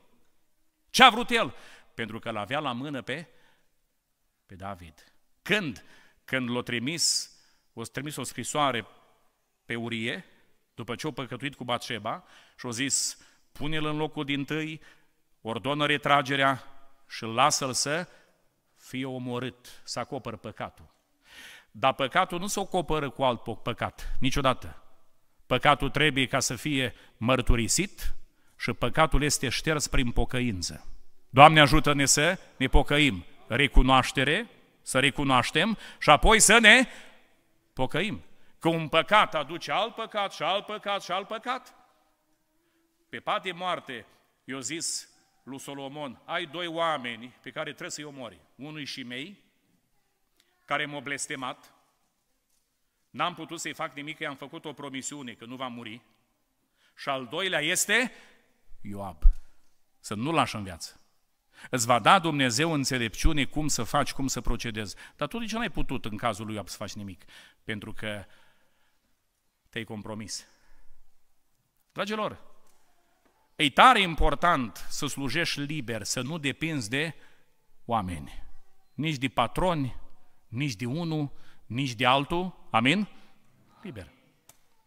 Ce-a vrut el? Pentru că l-avea la mână pe, pe David. Când? Când l-a trimis, o trimis o scrisoare pe Urie, după ce a păcătuit cu Batșeba, și a zis, pune-l în locul din tâi ordonă retragerea și lasă-l să fie omorât, să acopăr păcatul. Dar păcatul nu se s-o acopără cu alt păcat, niciodată. Păcatul trebuie ca să fie mărturisit și păcatul este șters prin pocăință. Doamne ajută-ne să ne pocăim, recunoaștere, să recunoaștem și apoi să ne pocăim. Că un păcat aduce alt păcat și alt păcat și alt păcat. Pe pat de moarte, eu zis, lui Solomon, ai doi oameni pe care trebuie să-i omori. Unul și mei, care m-a blestemat, n-am putut să-i fac nimic, i-am făcut o promisiune că nu va muri. Și al doilea este Ioab, să nu-l lași în viață. Îți va da Dumnezeu înțelepciune cum să faci, cum să procedezi. Dar tu de ce n-ai putut în cazul lui Ioab să faci nimic? Pentru că te-ai compromis. Dragilor, E tare important să slujești liber, să nu depinzi de oameni. Nici de patroni, nici de unul, nici de altul. Amin? Liber.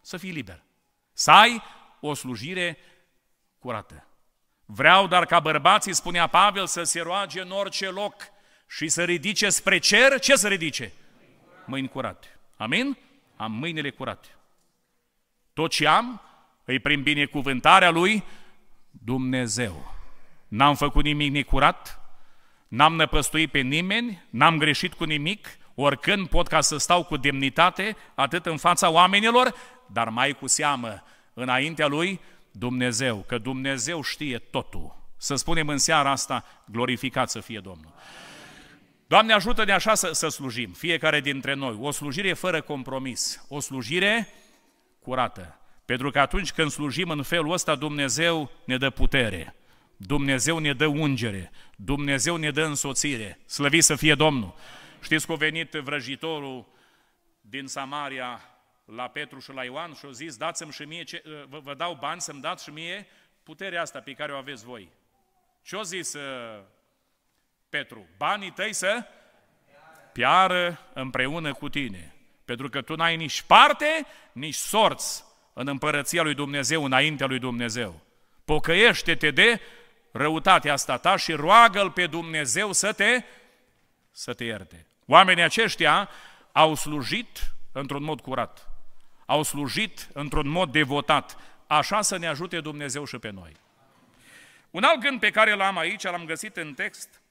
Să fii liber. Să ai o slujire curată. Vreau dar ca bărbații, spunea Pavel, să se roage în orice loc și să ridice spre cer. Ce să ridice? Mâini curate. Amin? Am mâinile curate. Tot ce am, îi prin binecuvântarea Lui, Dumnezeu. N-am făcut nimic necurat, n-am năpăstuit pe nimeni, n-am greșit cu nimic, oricând pot ca să stau cu demnitate, atât în fața oamenilor, dar mai cu seamă înaintea lui Dumnezeu, că Dumnezeu știe totul. Să spunem în seara asta, glorificat să fie Domnul. Doamne, ajută-ne așa să, să slujim, fiecare dintre noi, o slujire fără compromis, o slujire curată. Pentru că atunci când slujim în felul ăsta, Dumnezeu ne dă putere, Dumnezeu ne dă ungere, Dumnezeu ne dă însoțire. Slăvit să fie Domnul! Știți că a venit vrăjitorul din Samaria la Petru și la Ioan și a zis, dați-mi și mie, ce, uh, vă, vă dau bani să-mi dați și mie puterea asta pe care o aveți voi. Ce-a zis uh, Petru? Banii tăi să piară împreună cu tine, pentru că tu n-ai nici parte, nici sorți în împărăția lui Dumnezeu, înaintea lui Dumnezeu. Pocăiește-te de răutatea asta ta și roagă-L pe Dumnezeu să te, să te ierte. Oamenii aceștia au slujit într-un mod curat, au slujit într-un mod devotat. Așa să ne ajute Dumnezeu și pe noi. Un alt gând pe care l-am aici, l-am găsit în text,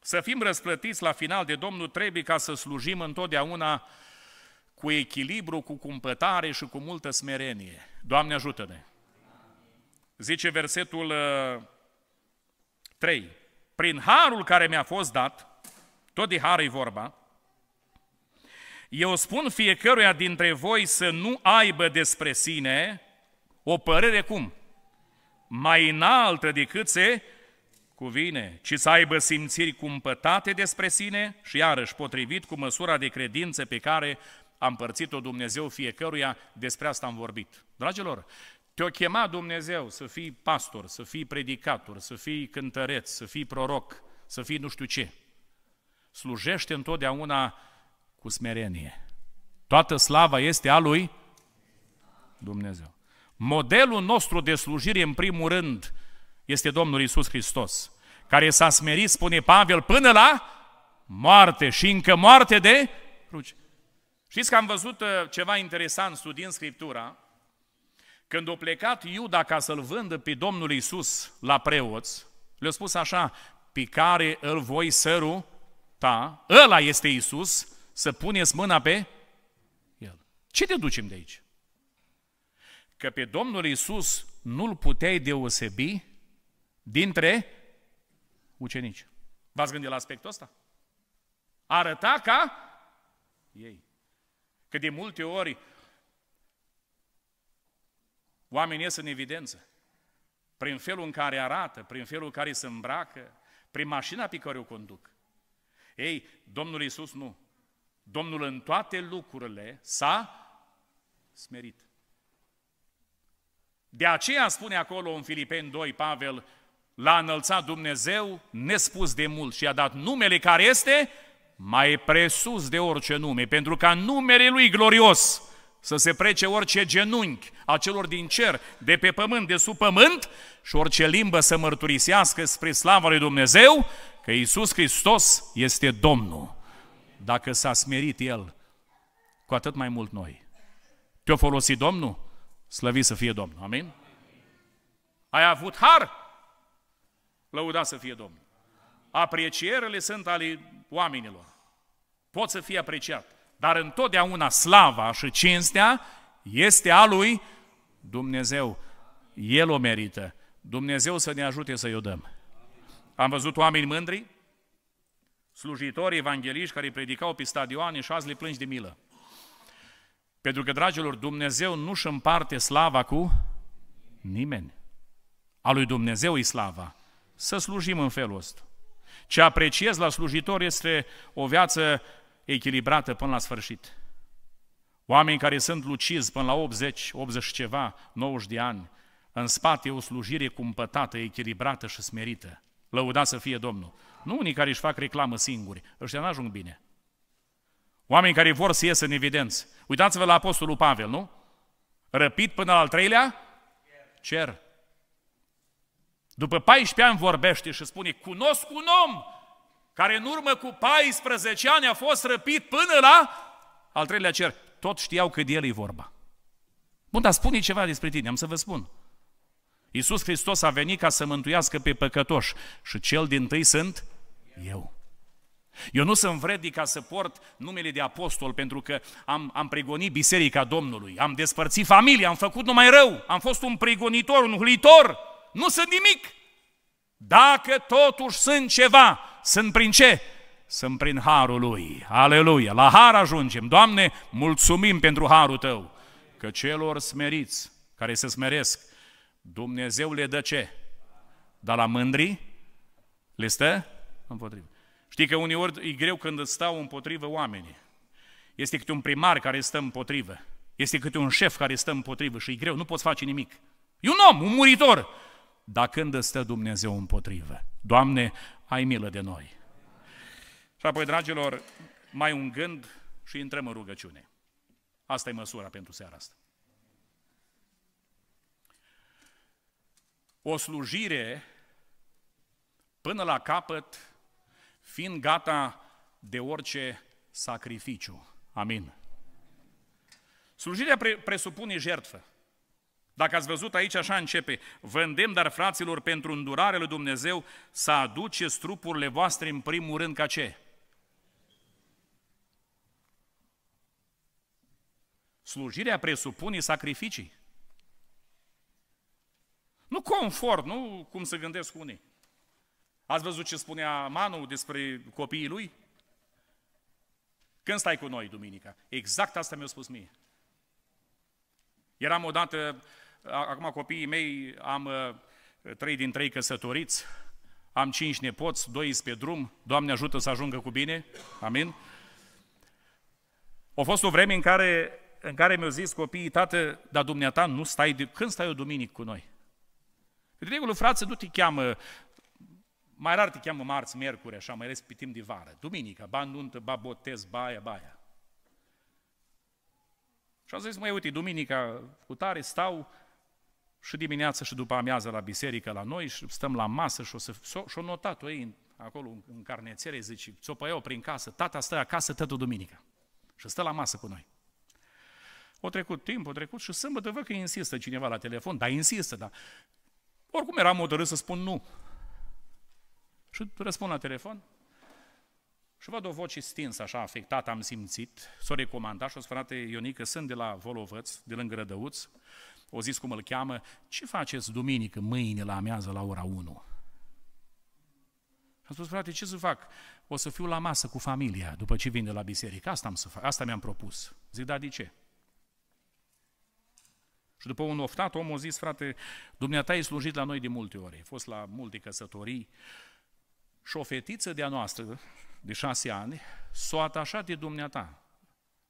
să fim răsplătiți la final de Domnul trebuie ca să slujim întotdeauna cu echilibru, cu cumpătare și cu multă smerenie. Doamne ajută-ne! Zice versetul 3. Uh, Prin harul care mi-a fost dat, tot de har e vorba, eu spun fiecăruia dintre voi să nu aibă despre sine o părere cum? Mai înaltă decât se cuvine, ci să aibă simțiri cumpătate despre sine și iarăși potrivit cu măsura de credință pe care a împărțit-o Dumnezeu fiecăruia, despre asta am vorbit. Dragilor, te-o chema Dumnezeu să fii pastor, să fii predicator, să fii cântăreț, să fii proroc, să fii nu știu ce. Slujește întotdeauna cu smerenie. Toată slava este a lui Dumnezeu. Modelul nostru de slujire, în primul rând, este Domnul Isus Hristos, care s-a smerit, spune Pavel, până la moarte și încă moarte de cruce. Știți că am văzut uh, ceva interesant studiind Scriptura, când a plecat Iuda ca să-L vândă pe Domnul Isus la preoți, le-a spus așa, pe care îl voi ta, ăla este Isus, să puneți mâna pe el. Ce te ducem de aici? Că pe Domnul Isus nu-L puteai deosebi dintre ucenici. V-ați gândit la aspectul ăsta? Arăta ca ei. Că de multe ori oamenii ies în evidență. Prin felul în care arată, prin felul în care se îmbracă, prin mașina pe care o conduc. Ei, Domnul Iisus nu. Domnul în toate lucrurile s-a smerit. De aceea spune acolo în Filipeni 2, Pavel, l-a înălțat Dumnezeu nespus de mult și a dat numele care este mai presus de orice nume, pentru ca numele Lui glorios să se prece orice genunchi a celor din cer, de pe pământ, de sub pământ, și orice limbă să mărturisească spre slava lui Dumnezeu că Isus Hristos este Domnul. Dacă s-a smerit El, cu atât mai mult noi. Te-a folosit Domnul? Slăvi să fie Domnul. Amin? Ai avut har? Lăuda să fie Domnul aprecierele sunt ale oamenilor. Pot să fie apreciat. Dar întotdeauna slava și cinstea este a lui Dumnezeu. El o merită. Dumnezeu să ne ajute să-i o dăm. Am văzut oameni mândri, slujitori evangeliști care predicau pe stadioane și azi le plângi de milă. Pentru că, dragilor, Dumnezeu nu își împarte slava cu nimeni. A lui Dumnezeu e slava. Să slujim în felul ăsta. Ce apreciez la slujitor este o viață echilibrată până la sfârșit. Oameni care sunt lucizi până la 80, 80 și ceva, 90 de ani, în spate e o slujire cumpătată, echilibrată și smerită. Lăudat să fie Domnul. Nu unii care își fac reclamă singuri, ăștia nu ajung bine. Oameni care vor să iasă în evidență. Uitați-vă la Apostolul Pavel, nu? Răpit până la al treilea? Cer. După 14 ani vorbește și spune, cunosc un om care în urmă cu 14 ani a fost răpit până la al treilea cer. Tot știau că de el e vorba. Bun, dar spune ceva despre tine, am să vă spun. Iisus Hristos a venit ca să mântuiască pe păcătoși și cel din tâi sunt eu. Eu nu sunt vrednic ca să port numele de apostol pentru că am, am pregonit biserica Domnului, am despărțit familia, am făcut numai rău, am fost un pregonitor, un hulitor, nu sunt nimic. Dacă totuși sunt ceva, sunt prin ce? Sunt prin harul lui. Aleluia! La har ajungem. Doamne, mulțumim pentru harul tău. Că celor smeriți, care se smeresc, Dumnezeu le dă ce? Dar la mândri le stă împotrivă. Știi că uneori e greu când îți stau împotrivă oamenii. Este câte un primar care stă împotrivă. Este câte un șef care stă împotrivă și e greu, nu poți face nimic. E un om, un muritor. Dar când stă Dumnezeu împotrivă? Doamne, ai milă de noi! Și apoi, dragilor, mai un gând și intrăm în rugăciune. Asta e măsura pentru seara asta. O slujire până la capăt, fiind gata de orice sacrificiu. Amin. Slujirea presupune jertfă. Dacă ați văzut aici, așa începe. Vă îndemn, dar fraților, pentru îndurarea lui Dumnezeu, să aduceți trupurile voastre în primul rând ca ce? Slujirea presupune sacrificii. Nu confort, nu cum se gândesc unii. Ați văzut ce spunea Manu despre copiii lui? Când stai cu noi duminica? Exact asta mi-a spus mie. Eram odată acum copiii mei am uh, trei din trei căsătoriți, am cinci nepoți, doi pe drum, Doamne ajută să ajungă cu bine, amin? A fost o vreme în care, în care mi-au zis copiii, tată, dar dumneata nu stai, de... când stai o duminică cu noi? De regulă, frață, nu te cheamă, mai rar te cheamă marți, miercuri, așa, mai ales pe timp de vară, duminica, ba nuntă, ba botez, ba aia, ba aia. Și am zis, măi, uite, duminica cu tare stau, și dimineața și după amiază la biserică la noi și stăm la masă și o să... Și-o notat-o ei acolo în carnețele, zice, ți-o păiau prin casă, tata stă acasă tătul duminică și stă la masă cu noi. O trecut timp, o trecut și sâmbătă văd că insistă cineva la telefon, dar insistă, dar oricum eram hotărât să spun nu. Și răspund la telefon, și văd o voce stinsă, așa afectată, am simțit, s-o recomanda și o frate Ionică, sunt de la Volovăț, de lângă Rădăuț, o zis cum îl cheamă, ce faceți duminică, mâine, la amiază, la ora 1? Am spus, frate, ce să fac? O să fiu la masă cu familia după ce vin de la biserică. Asta am să fac, asta mi-am propus. Zic, da, de ce? Și după un oftat, omul a zis, frate, dumneata ai slujit la noi de multe ori, ai fost la multe căsătorii și o fetiță de-a noastră, de șase ani, s o atașat de dumneata.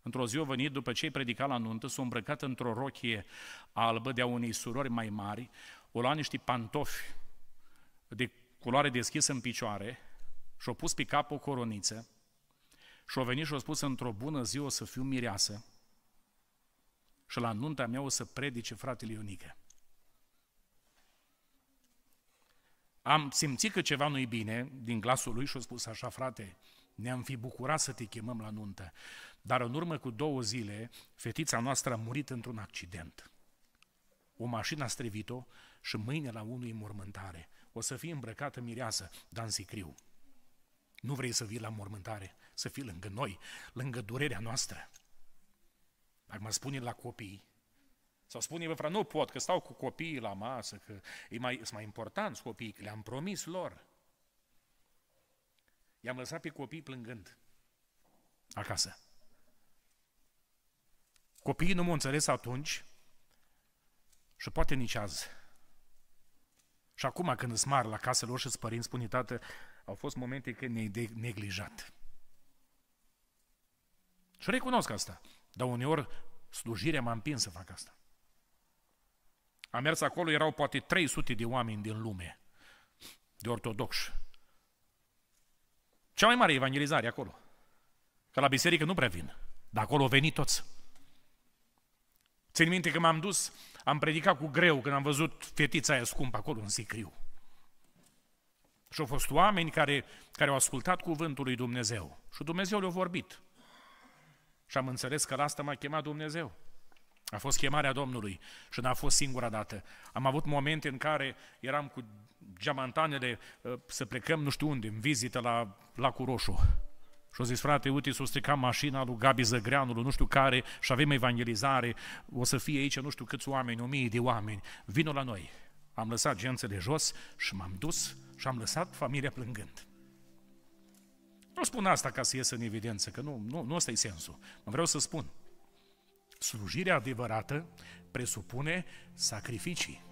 Într-o zi o venit după ce-i predica la nuntă, s-a îmbrăcat într-o rochie albă de a unei surori mai mari, o lua niște pantofi de culoare deschisă în picioare și-o pus pe cap o coroniță și-o venit și-o spus într-o bună zi o să fiu mireasă și la nunta mea o să predice fratele Ionică. Am simțit că ceva nu-i bine din glasul lui și a spus așa, frate, ne-am fi bucurat să te chemăm la nuntă. Dar în urmă cu două zile, fetița noastră a murit într-un accident. O mașină a strivit-o și mâine la unul mormântare. O să fie îmbrăcată mireasă, dar în sicriu. Nu vrei să vii la mormântare, să fii lângă noi, lângă durerea noastră. Dar mă spune la copii, sau spune, bă, nu pot, că stau cu copiii la masă, că e mai, sunt mai importanți copiii, că le-am promis lor. I-am lăsat pe copii plângând acasă. Copiii nu m-au înțeles atunci și poate nici azi. Și acum când îți mari la casă lor și îți părinți, spune, tată, au fost momente când ne-ai neglijat. Și recunosc asta. Dar uneori slujirea m-a împins să fac asta. Am mers acolo, erau poate 300 de oameni din lume, de ortodoxi. Cea mai mare evangelizare acolo. Că la biserică nu prea vin, dar acolo au venit toți. Țin minte că m-am dus, am predicat cu greu când am văzut fetița aia scumpă acolo în sicriu. Și au fost oameni care, care au ascultat cuvântul lui Dumnezeu. Și Dumnezeu le-a vorbit. Și am înțeles că la asta m-a chemat Dumnezeu. A fost chemarea Domnului și n-a fost singura dată. Am avut momente în care eram cu geamantanele uh, să plecăm nu știu unde, în vizită la Lacul Roșu. Și au zis, frate, uite, s-o strica mașina lui Gabi Zăgreanul, nu știu care, și avem evangelizare, o să fie aici nu știu câți oameni, o mie de oameni, vină la noi. Am lăsat gențele jos și m-am dus și am lăsat familia plângând. Nu spun asta ca să ies în evidență, că nu, nu, nu ăsta e sensul. Mă vreau să spun, Slujirea adevărată presupune sacrificii.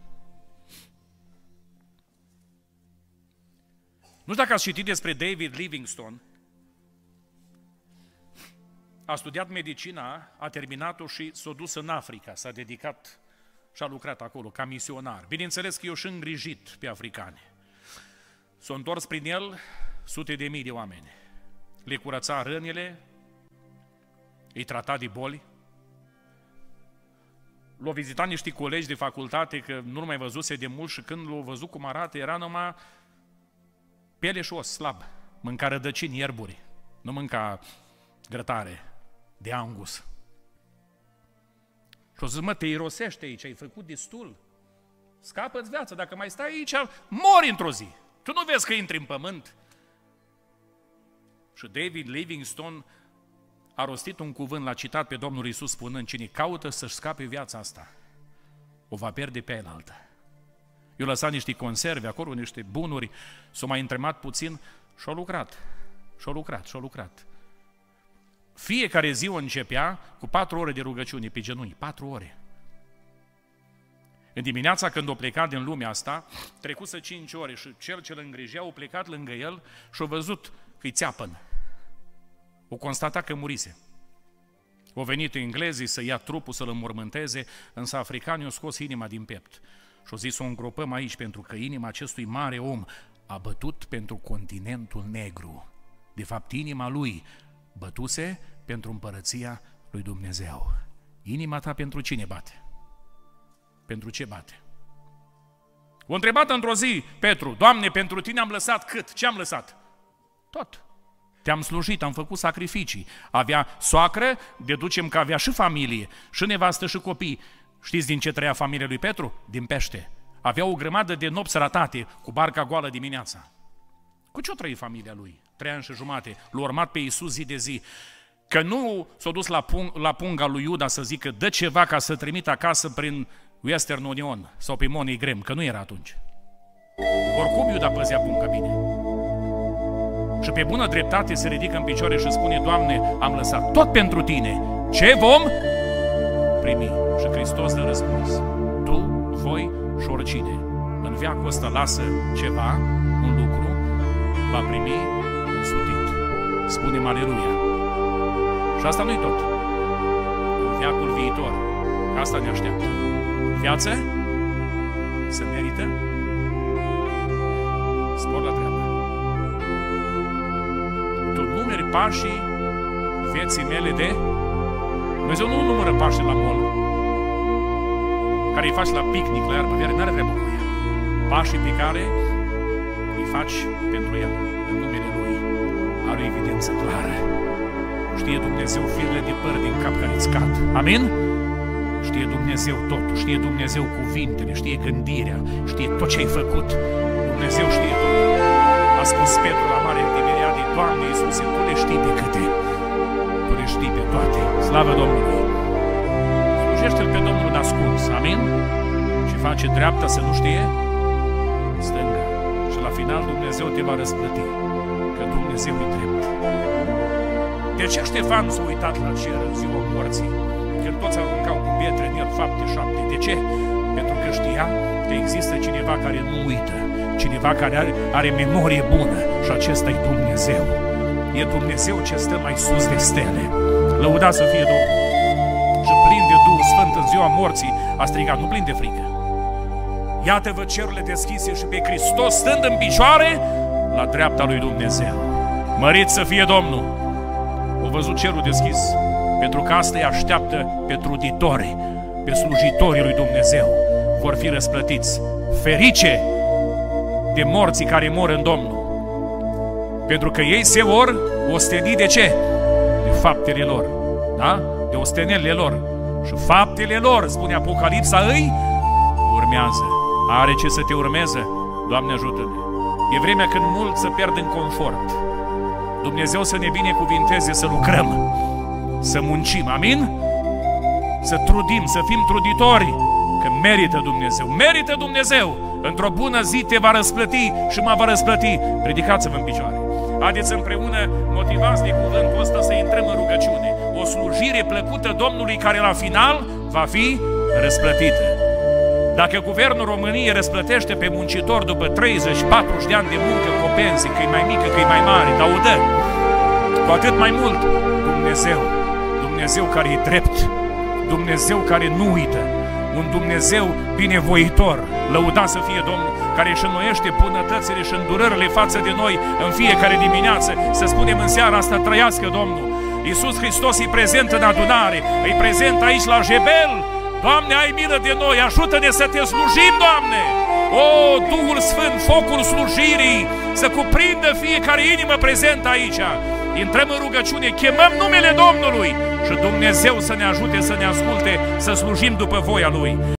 Nu știu dacă ați citit despre David Livingstone, a studiat medicina, a terminat-o și s-a dus în Africa, s-a dedicat și a lucrat acolo ca misionar. Bineînțeles că eu și îngrijit pe africane. S-au întors prin el sute de mii de oameni. Le curăța rănile, îi trata de boli, l au vizitat niște colegi de facultate, că nu-l mai văzuse de mult și când l au văzut cum arată, era numai piele și os, slab. Mânca rădăcini, ierburi. Nu mânca grătare de angus. Și o zis, mă, te irosește aici, ai făcut destul. Scapă-ți viața, dacă mai stai aici, mori într-o zi. Tu nu vezi că intri în pământ. Și David Livingstone a rostit un cuvânt, l-a citat pe Domnul Isus spunând, cine caută să-și scape viața asta, o va pierde pe el altă. Eu lăsat niște conserve acolo, niște bunuri, s-o mai întremat puțin și au lucrat, și au lucrat, și au lucrat. Fiecare zi o începea cu patru ore de rugăciune pe genunchi, patru ore. În dimineața când o plecat din lumea asta, trecuse cinci ore și cel ce îl îngrijea o plecat lângă el și-a văzut că-i țeapănă. O constata că murise. O venit englezii să ia trupul, să-l înmormânteze, însă africanii au scos inima din piept. Și au zis să o îngropăm aici, pentru că inima acestui mare om a bătut pentru continentul negru. De fapt, inima lui bătuse pentru împărăția lui Dumnezeu. Inima ta pentru cine bate? Pentru ce bate? O întrebat într-o zi Petru, Doamne, pentru tine am lăsat cât? Ce am lăsat? Tot te-am slujit, am făcut sacrificii. Avea soacră, deducem că avea și familie, și nevastă și copii. Știți din ce trăia familia lui Petru? Din pește. Avea o grămadă de nopți ratate cu barca goală dimineața. Cu ce o trăi familia lui? Trei ani și jumate. L-a urmat pe Iisus zi de zi. Că nu s-a dus la, pung, la punga lui Iuda să zică dă ceva ca să trimit acasă prin Western Union sau pe Money Grem, că nu era atunci. Oricum Iuda păzea punga bine. Și pe bună dreptate se ridică în picioare și spune, Doamne, am lăsat tot pentru Tine. Ce vom primi? Și Hristos le răspuns, Tu, voi și oricine, în viața ăsta lasă ceva, un lucru, va primi un sutit. Spune aleluia. Și asta nu-i tot. În viacul viitor, asta ne așteaptă. Viață? Se merită? pașii vieții mele de... Dumnezeu nu numără pașii la mol, care îi faci la picnic, la iarbă, verde, n-are treabă cu ea. Pașii pe care îi faci pentru el, în numele Lui, are o evidență clară. Știe Dumnezeu firele de păr din cap care îți cad. Amin? Știe Dumnezeu totul, știe Dumnezeu cuvintele, știe gândirea, știe tot ce ai făcut. Dumnezeu știe totul. A spus Petru la mare timp. Doamne Iisuse, Tu le știi pe câte, Tu le știi pe toate. Slavă Domnului! Slujește-L pe Domnul de ascuns, amin? Și face dreapta să nu știe stânga. Și la final Dumnezeu te va răsplăti, că Dumnezeu e drept. De ce Ștefan s-a uitat la cer în ziua morții? Când toți aruncau cu pietre în el fapte șapte. De ce? Pentru că știa că există cineva care nu uită cineva care are, are memorie bună și acesta e Dumnezeu. E Dumnezeu ce stă mai sus de stele. Lăuda să fie Domnul. Și plin de Duhul Sfânt în ziua morții a strigat, nu plin de frică. Iată-vă cerurile deschise și pe Hristos stând în picioare la dreapta lui Dumnezeu. Mărit să fie Domnul! O văzut cerul deschis, pentru că asta îi așteaptă pe truditori, pe slujitorii lui Dumnezeu. Vor fi răsplătiți. Ferice de morții care mor în Domnul. Pentru că ei se vor osteni de ce? De faptele lor. Da? De ostenelile lor. Și faptele lor, spune Apocalipsa, îi urmează. Are ce să te urmeze? Doamne ajută-ne! E vremea când mulți să pierd în confort. Dumnezeu să ne binecuvinteze să lucrăm, să muncim, amin? Să trudim, să fim truditori, că merită Dumnezeu, merită Dumnezeu! Într-o bună zi te va răsplăti și mă va răsplăti. Ridicați-vă în picioare. Haideți împreună, motivați de cuvântul ăsta să intrăm în rugăciune. O slujire plăcută Domnului care la final va fi răsplătită. Dacă guvernul României răsplătește pe muncitor după 30-40 de ani de muncă cu o pensie, că e mai mică, că e mai mare, dar o dă, cu atât mai mult, Dumnezeu, Dumnezeu care e drept, Dumnezeu care nu uită, un Dumnezeu binevoitor. Lăuda să fie Domnul care își înnoiește bunătățile și îndurările față de noi în fiecare dimineață. Să spunem în seara asta, trăiască Domnul! Iisus Hristos e prezent în adunare, e prezent aici la Jebel. Doamne, ai milă de noi, ajută-ne să te slujim, Doamne! O, Duhul Sfânt, focul slujirii, să cuprindă fiecare inimă prezentă aici. Intrăm în rugăciune, chemăm numele Domnului și Dumnezeu să ne ajute să ne asculte, să slujim după voia Lui.